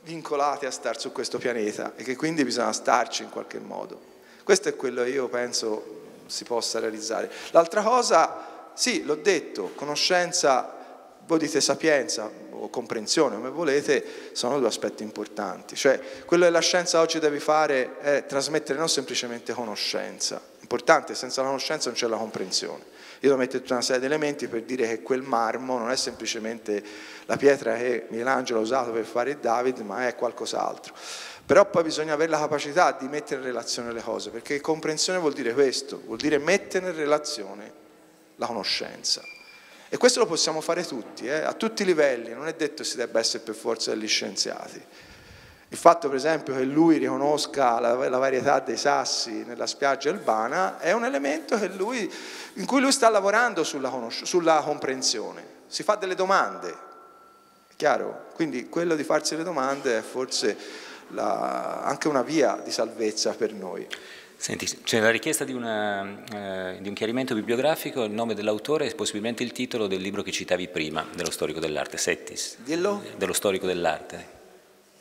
vincolati a stare su questo pianeta e che quindi bisogna starci in qualche modo. Questo è quello che io penso si possa realizzare. L'altra cosa, sì, l'ho detto, conoscenza, voi dite sapienza o comprensione, come volete, sono due aspetti importanti. Cioè, quello che la scienza oggi deve fare è trasmettere non semplicemente conoscenza, importante, senza la conoscenza non c'è la comprensione. Io devo mettere tutta una serie di elementi per dire che quel marmo non è semplicemente la pietra che Michelangelo ha usato per fare il David, ma è qualcos'altro. Però poi bisogna avere la capacità di mettere in relazione le cose, perché comprensione vuol dire questo, vuol dire mettere in relazione la conoscenza. E questo lo possiamo fare tutti, eh, a tutti i livelli, non è detto che si debba essere per forza degli scienziati. Il fatto per esempio che lui riconosca la, la varietà dei sassi nella spiaggia urbana è un elemento lui, in cui lui sta lavorando sulla, sulla comprensione. Si fa delle domande, Chiaro? Quindi quello di farsi le domande è forse la, anche una via di salvezza per noi. Senti, c'è la richiesta di, una, eh, di, un chiarimento bibliografico, il nome dell'autore e possibilmente il titolo del libro che citavi prima, dello storico dell'arte, Settis. Dillo? Dello storico dell'arte.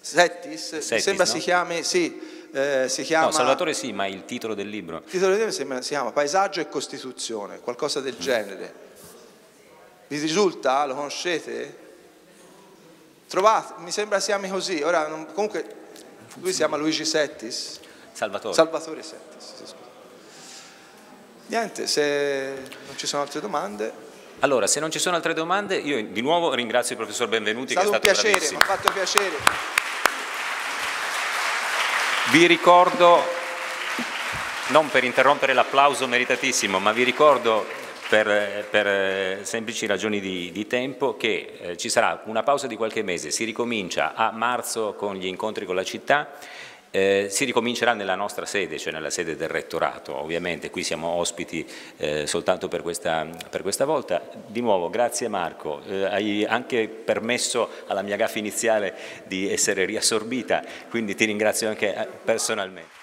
Settis, Settis sembra no? si chiami, sì, eh, si chiama... No, Salvatore sì, ma il titolo del libro. Il titolo del libro sembra, si chiama Paesaggio e Costituzione, qualcosa del mm. genere. Vi risulta? Lo conoscete? Trovate, mi sembra si chiami così, ora non, comunque lui si chiama Luigi Settis. Salvatore. Salvatore Settis, sì, Niente, se non ci sono altre domande... Allora, se non ci sono altre domande, io di nuovo ringrazio il professor Benvenuti è che è stato un piacere, mi ha fatto piacere. Vi ricordo, non per interrompere l'applauso meritatissimo, ma vi ricordo per, per eh, semplici ragioni di, di tempo che eh, ci sarà una pausa di qualche mese, si ricomincia a marzo con gli incontri con la città eh, si ricomincerà nella nostra sede, cioè nella sede del rettorato, ovviamente qui siamo ospiti eh, soltanto per questa, per questa, volta. Di nuovo grazie Marco, eh, hai anche permesso alla mia gaffa iniziale di essere riassorbita, quindi ti ringrazio anche eh, personalmente.